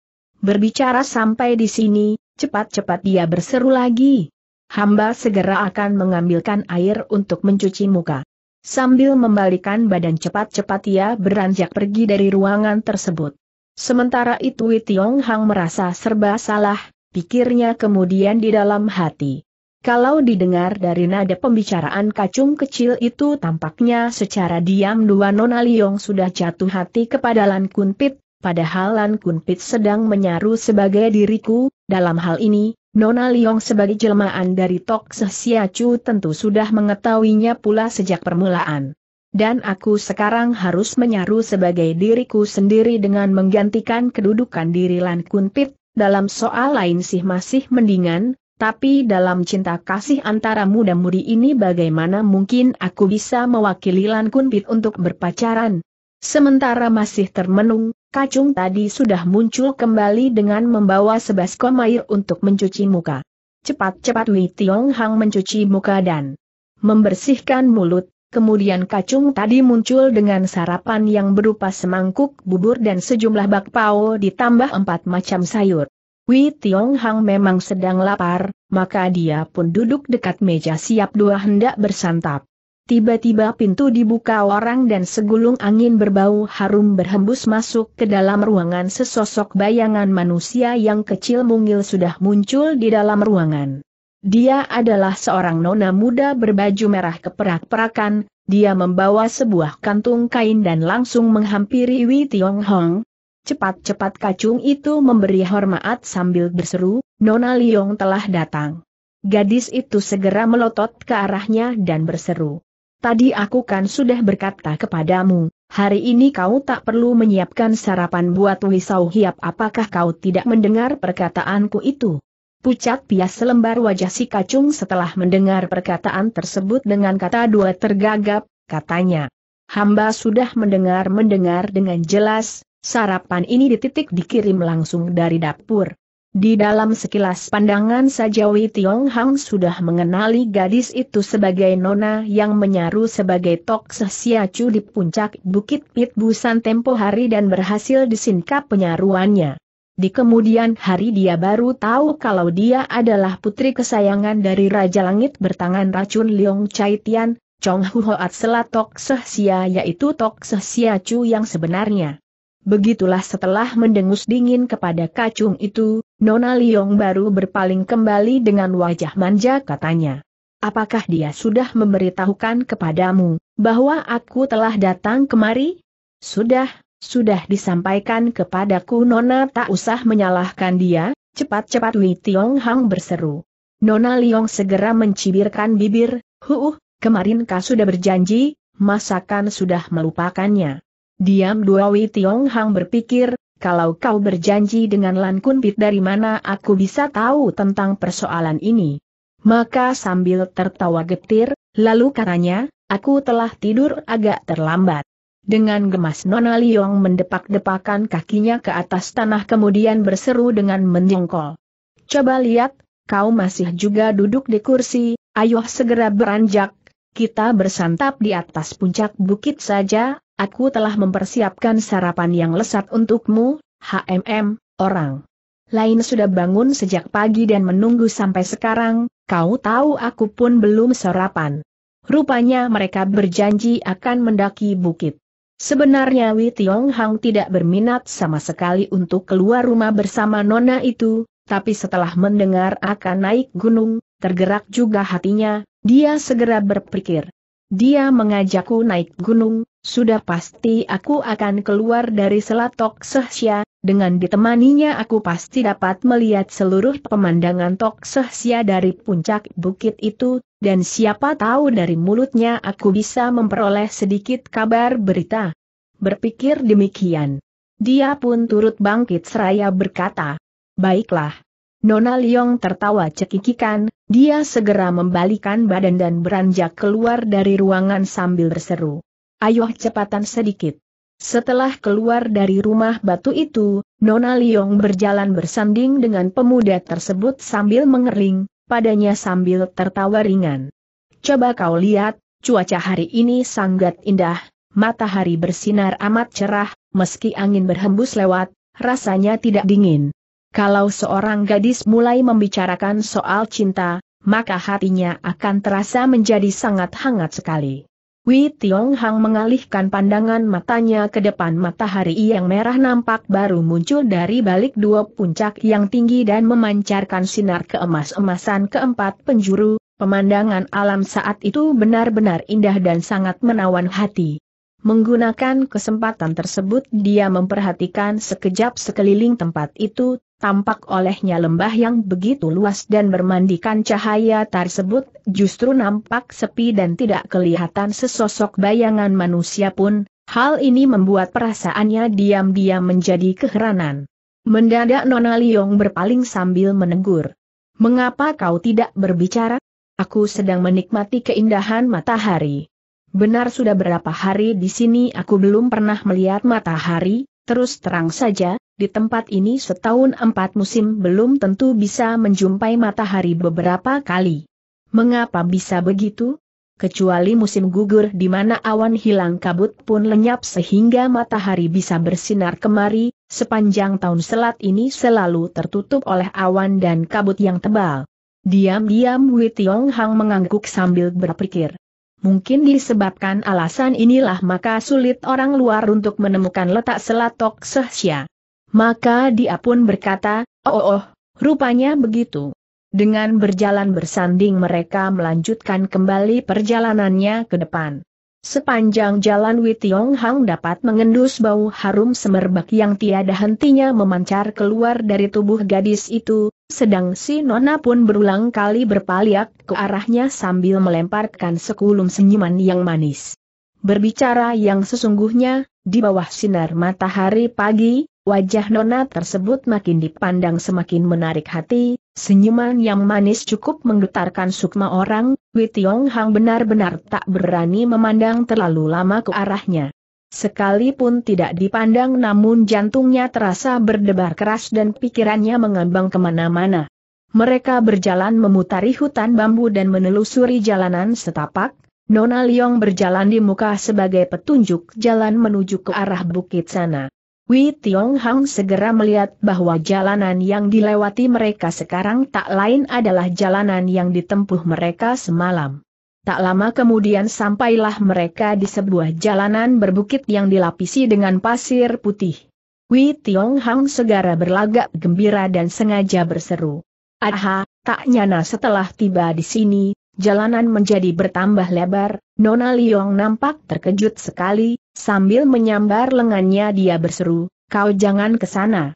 Berbicara sampai di sini, cepat-cepat dia berseru lagi. Hamba segera akan mengambilkan air untuk mencuci muka. Sambil membalikan badan cepat-cepat ia beranjak pergi dari ruangan tersebut. Sementara itu Tiong Hang merasa serba salah, pikirnya kemudian di dalam hati. Kalau didengar dari nada pembicaraan kacung kecil itu tampaknya secara diam dua nona Liong sudah jatuh hati kepada Lan Kunpit, padahal Lan Kunpit sedang menyaru sebagai diriku, dalam hal ini, Nona Liong sebagai jelmaan dari Tok Siacu tentu sudah mengetahuinya pula sejak permulaan. Dan aku sekarang harus menyaru sebagai diriku sendiri dengan menggantikan kedudukan diri Lan Kunpit, dalam soal lain sih masih mendingan, tapi dalam cinta kasih antara muda-mudi ini bagaimana mungkin aku bisa mewakili Lan Kunpit untuk berpacaran? Sementara masih termenung, Kacung tadi sudah muncul kembali dengan membawa sebaskom air untuk mencuci muka. Cepat-cepat Li Tiong Hang mencuci muka dan membersihkan mulut, kemudian kacung tadi muncul dengan sarapan yang berupa semangkuk bubur dan sejumlah bakpao ditambah empat macam sayur. Wei Tiong Hang memang sedang lapar, maka dia pun duduk dekat meja siap dua hendak bersantap. Tiba-tiba pintu dibuka orang dan segulung angin berbau harum berhembus masuk ke dalam ruangan sesosok bayangan manusia yang kecil mungil sudah muncul di dalam ruangan. Dia adalah seorang nona muda berbaju merah keperak-perakan, dia membawa sebuah kantung kain dan langsung menghampiri Wei Tiong Hong. Cepat-cepat kacung itu memberi hormat sambil berseru, Nona Liong telah datang. Gadis itu segera melotot ke arahnya dan berseru. Tadi aku kan sudah berkata kepadamu, hari ini kau tak perlu menyiapkan sarapan buat Wisau Hiap apakah kau tidak mendengar perkataanku itu? Pucat pias selembar wajah si kacung setelah mendengar perkataan tersebut dengan kata dua tergagap, katanya. Hamba sudah mendengar-mendengar dengan jelas, sarapan ini dititik dikirim langsung dari dapur. Di dalam sekilas pandangan saja Wei Tiong Hang sudah mengenali gadis itu sebagai nona yang menyaru sebagai Tok Sesiacu di puncak Bukit Pit Busan tempo hari dan berhasil disingkap penyaruannya. Di kemudian hari dia baru tahu kalau dia adalah putri kesayangan dari Raja Langit bertangan racun Leong Chai Tian, Chong Tok Seh Sehsia yaitu Tok Chu yang sebenarnya. Begitulah setelah mendengus dingin kepada kacung itu, Nona Liong baru berpaling kembali dengan wajah manja katanya. Apakah dia sudah memberitahukan kepadamu, bahwa aku telah datang kemari? Sudah, sudah disampaikan kepadaku Nona tak usah menyalahkan dia, cepat-cepat Wei Tiong Hang berseru. Nona Liong segera mencibirkan bibir, huuh, kemarin kau sudah berjanji, masakan sudah melupakannya. Diam dua Wei Tiong Hang berpikir, kalau kau berjanji dengan Lan Kunpit dari mana aku bisa tahu tentang persoalan ini? Maka sambil tertawa getir, lalu katanya, aku telah tidur agak terlambat. Dengan gemas Nona Liong mendepak-depakan kakinya ke atas tanah kemudian berseru dengan menjengkol. Coba lihat, kau masih juga duduk di kursi, ayo segera beranjak, kita bersantap di atas puncak bukit saja, Aku telah mempersiapkan sarapan yang lesat untukmu, HMM, orang. Lain sudah bangun sejak pagi dan menunggu sampai sekarang, kau tahu aku pun belum sarapan. Rupanya mereka berjanji akan mendaki bukit. Sebenarnya Wei Tiong Hang tidak berminat sama sekali untuk keluar rumah bersama Nona itu, tapi setelah mendengar akan naik gunung, tergerak juga hatinya, dia segera berpikir. Dia mengajakku naik gunung, sudah pasti aku akan keluar dari selatok Sehsia, dengan ditemaninya aku pasti dapat melihat seluruh pemandangan Tok Sehsia dari puncak bukit itu, dan siapa tahu dari mulutnya aku bisa memperoleh sedikit kabar berita. Berpikir demikian. Dia pun turut bangkit seraya berkata, Baiklah, Nona Liong tertawa cekikikan, dia segera membalikan badan dan beranjak keluar dari ruangan sambil berseru. Ayo cepatan sedikit. Setelah keluar dari rumah batu itu, Nona Liong berjalan bersanding dengan pemuda tersebut sambil mengering, padanya sambil tertawa ringan. Coba kau lihat, cuaca hari ini sangat indah, matahari bersinar amat cerah, meski angin berhembus lewat, rasanya tidak dingin. Kalau seorang gadis mulai membicarakan soal cinta, maka hatinya akan terasa menjadi sangat hangat sekali. Wei Tiong Hang mengalihkan pandangan matanya ke depan matahari yang merah nampak baru muncul dari balik dua puncak yang tinggi dan memancarkan sinar keemas-emasan keempat penjuru, pemandangan alam saat itu benar-benar indah dan sangat menawan hati. Menggunakan kesempatan tersebut dia memperhatikan sekejap sekeliling tempat itu, tampak olehnya lembah yang begitu luas dan bermandikan cahaya tersebut, justru nampak sepi dan tidak kelihatan sesosok bayangan manusia pun, hal ini membuat perasaannya diam-diam menjadi keheranan. Mendadak Nona Liong berpaling sambil menegur. Mengapa kau tidak berbicara? Aku sedang menikmati keindahan matahari. Benar sudah berapa hari di sini aku belum pernah melihat matahari, terus terang saja, di tempat ini setahun empat musim belum tentu bisa menjumpai matahari beberapa kali. Mengapa bisa begitu? Kecuali musim gugur di mana awan hilang kabut pun lenyap sehingga matahari bisa bersinar kemari, sepanjang tahun selat ini selalu tertutup oleh awan dan kabut yang tebal. Diam-diam Wei Tiong Hang mengangguk sambil berpikir. Mungkin disebabkan alasan inilah maka sulit orang luar untuk menemukan letak selat Tok Sehsia. Maka dia pun berkata, oh, oh, oh, rupanya begitu. Dengan berjalan bersanding mereka melanjutkan kembali perjalanannya ke depan. Sepanjang jalan Witiong Hang dapat mengendus bau harum semerbak yang tiada hentinya memancar keluar dari tubuh gadis itu, sedang si Nona pun berulang kali berpaliak ke arahnya sambil melemparkan sekulum senyuman yang manis. Berbicara yang sesungguhnya, di bawah sinar matahari pagi, Wajah nona tersebut makin dipandang semakin menarik hati, senyuman yang manis cukup menggetarkan sukma orang, Witiong Hang benar-benar tak berani memandang terlalu lama ke arahnya. Sekalipun tidak dipandang namun jantungnya terasa berdebar keras dan pikirannya mengambang kemana-mana. Mereka berjalan memutari hutan bambu dan menelusuri jalanan setapak, Nona Liong berjalan di muka sebagai petunjuk jalan menuju ke arah bukit sana. Wei Tiong Hang segera melihat bahwa jalanan yang dilewati mereka sekarang tak lain adalah jalanan yang ditempuh mereka semalam. Tak lama kemudian sampailah mereka di sebuah jalanan berbukit yang dilapisi dengan pasir putih. Wei Tiong Hang segera berlagak gembira dan sengaja berseru. Aha, tak nyana setelah tiba di sini, jalanan menjadi bertambah lebar, Nona Liong nampak terkejut sekali, sambil menyambar lengannya dia berseru, kau jangan ke sana.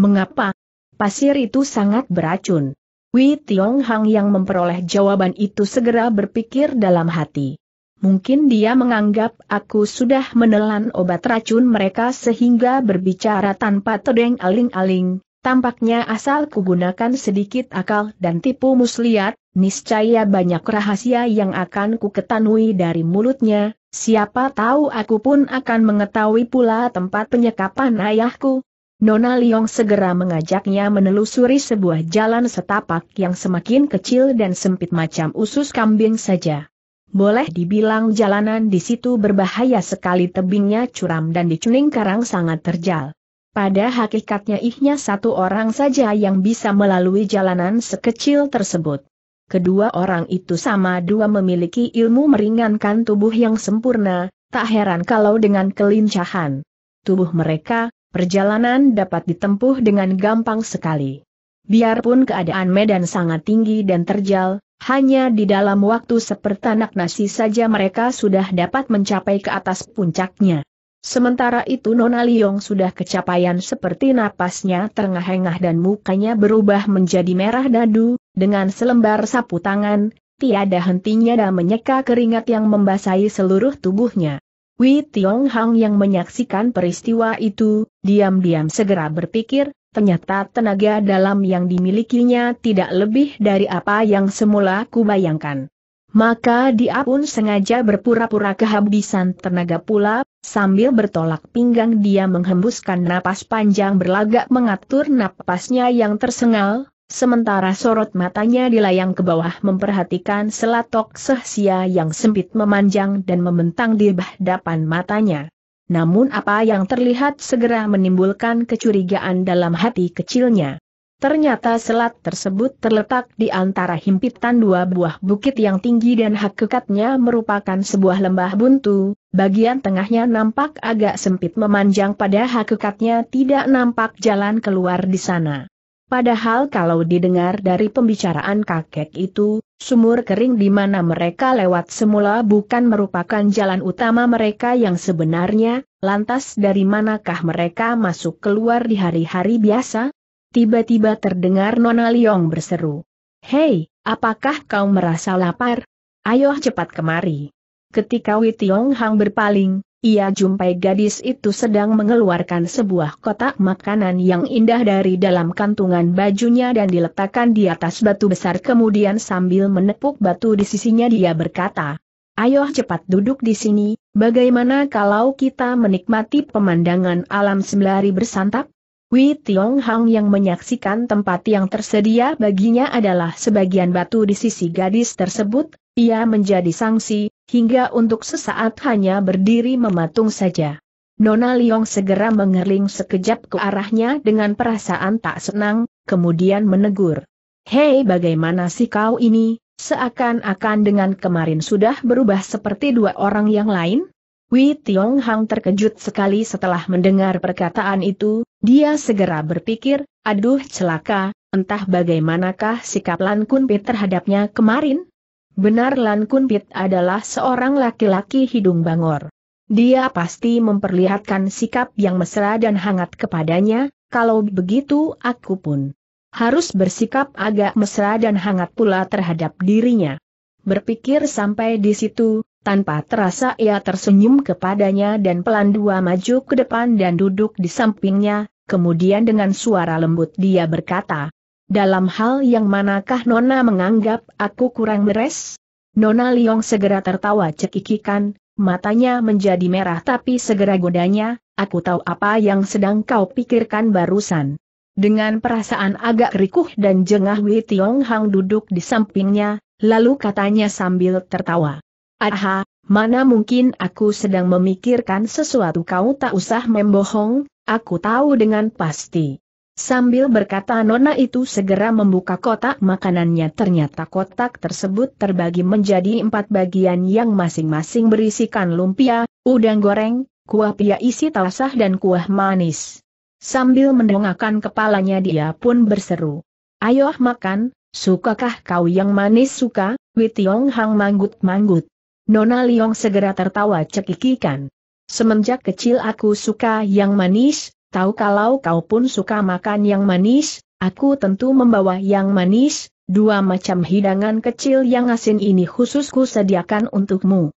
Mengapa? Pasir itu sangat beracun. Wei Tiong Hang yang memperoleh jawaban itu segera berpikir dalam hati. Mungkin dia menganggap aku sudah menelan obat racun mereka sehingga berbicara tanpa tedeng aling-aling, tampaknya asal kugunakan sedikit akal dan tipu muslihat, niscaya banyak rahasia yang akan kuketanui dari mulutnya, siapa tahu aku pun akan mengetahui pula tempat penyekapan ayahku. Nona Liong segera mengajaknya menelusuri sebuah jalan setapak yang semakin kecil dan sempit macam usus kambing saja. Boleh dibilang jalanan di situ berbahaya sekali tebingnya curam dan dicuning karang sangat terjal. Pada hakikatnya ihnya satu orang saja yang bisa melalui jalanan sekecil tersebut kedua orang itu sama dua memiliki ilmu meringankan tubuh yang sempurna, tak heran kalau dengan kelincahan tubuh mereka, perjalanan dapat ditempuh dengan gampang sekali. Biarpun keadaan medan sangat tinggi dan terjal, hanya di dalam waktu sepertanak nasi saja mereka sudah dapat mencapai ke atas puncaknya. Sementara itu Nona Liong sudah kecapaian seperti napasnya terengah-engah dan mukanya berubah menjadi merah dadu, dengan selembar sapu tangan, tiada hentinya dan menyeka keringat yang membasahi seluruh tubuhnya. Wei Tiong Hang yang menyaksikan peristiwa itu, diam-diam segera berpikir, ternyata tenaga dalam yang dimilikinya tidak lebih dari apa yang semula kubayangkan. Maka dia pun sengaja berpura-pura kehabisan tenaga pula, sambil bertolak pinggang dia menghembuskan napas panjang berlagak mengatur napasnya yang tersengal, Sementara sorot matanya dilayang ke bawah memperhatikan selatok sehsia yang sempit memanjang dan membentang di bahdapan matanya. Namun apa yang terlihat segera menimbulkan kecurigaan dalam hati kecilnya. Ternyata selat tersebut terletak di antara himpitan dua buah bukit yang tinggi dan hakikatnya merupakan sebuah lembah buntu, bagian tengahnya nampak agak sempit memanjang pada hakikatnya tidak nampak jalan keluar di sana. Padahal kalau didengar dari pembicaraan kakek itu, sumur kering di mana mereka lewat semula bukan merupakan jalan utama mereka yang sebenarnya, lantas dari manakah mereka masuk keluar di hari-hari biasa? Tiba-tiba terdengar Nona Liong berseru. Hei, apakah kau merasa lapar? Ayo cepat kemari. Ketika Wei Tiong Hang berpaling, ia jumpai gadis itu sedang mengeluarkan sebuah kotak makanan yang indah dari dalam kantungan bajunya dan diletakkan di atas batu besar kemudian sambil menepuk batu di sisinya dia berkata, Ayo cepat duduk di sini, bagaimana kalau kita menikmati pemandangan alam sembari bersantap? Wei Tiong Hang yang menyaksikan tempat yang tersedia baginya adalah sebagian batu di sisi gadis tersebut, ia menjadi sangsi, hingga untuk sesaat hanya berdiri mematung saja. Nona Liong segera mengerling sekejap ke arahnya dengan perasaan tak senang, kemudian menegur. Hei bagaimana sih kau ini, seakan-akan dengan kemarin sudah berubah seperti dua orang yang lain? Wei Tiong Hang terkejut sekali setelah mendengar perkataan itu, dia segera berpikir, aduh celaka, entah bagaimanakah sikap Lan Kun Pei terhadapnya kemarin? Benar Lan Kunpit adalah seorang laki-laki hidung bangor. Dia pasti memperlihatkan sikap yang mesra dan hangat kepadanya, kalau begitu aku pun harus bersikap agak mesra dan hangat pula terhadap dirinya. Berpikir sampai di situ, tanpa terasa ia tersenyum kepadanya dan pelan dua maju ke depan dan duduk di sampingnya, kemudian dengan suara lembut dia berkata, dalam hal yang manakah Nona menganggap aku kurang beres? Nona Liong segera tertawa cekikikan, matanya menjadi merah tapi segera godanya, aku tahu apa yang sedang kau pikirkan barusan. Dengan perasaan agak rikuh dan jengah Wei Tiong Hang duduk di sampingnya, lalu katanya sambil tertawa. Aha, mana mungkin aku sedang memikirkan sesuatu kau tak usah membohong, aku tahu dengan pasti. Sambil berkata Nona itu segera membuka kotak makanannya ternyata kotak tersebut terbagi menjadi empat bagian yang masing-masing berisikan lumpia, udang goreng, kuah pia isi talasah dan kuah manis. Sambil mendongakkan kepalanya dia pun berseru. Ayo makan, sukakah kau yang manis suka, Witiong Hang manggut-manggut. Nona Liong segera tertawa cekikikan. Semenjak kecil aku suka yang manis, tahu kalau kau pun suka makan yang manis, aku tentu membawa yang manis, dua macam hidangan kecil yang asin ini khususku sediakan untukmu.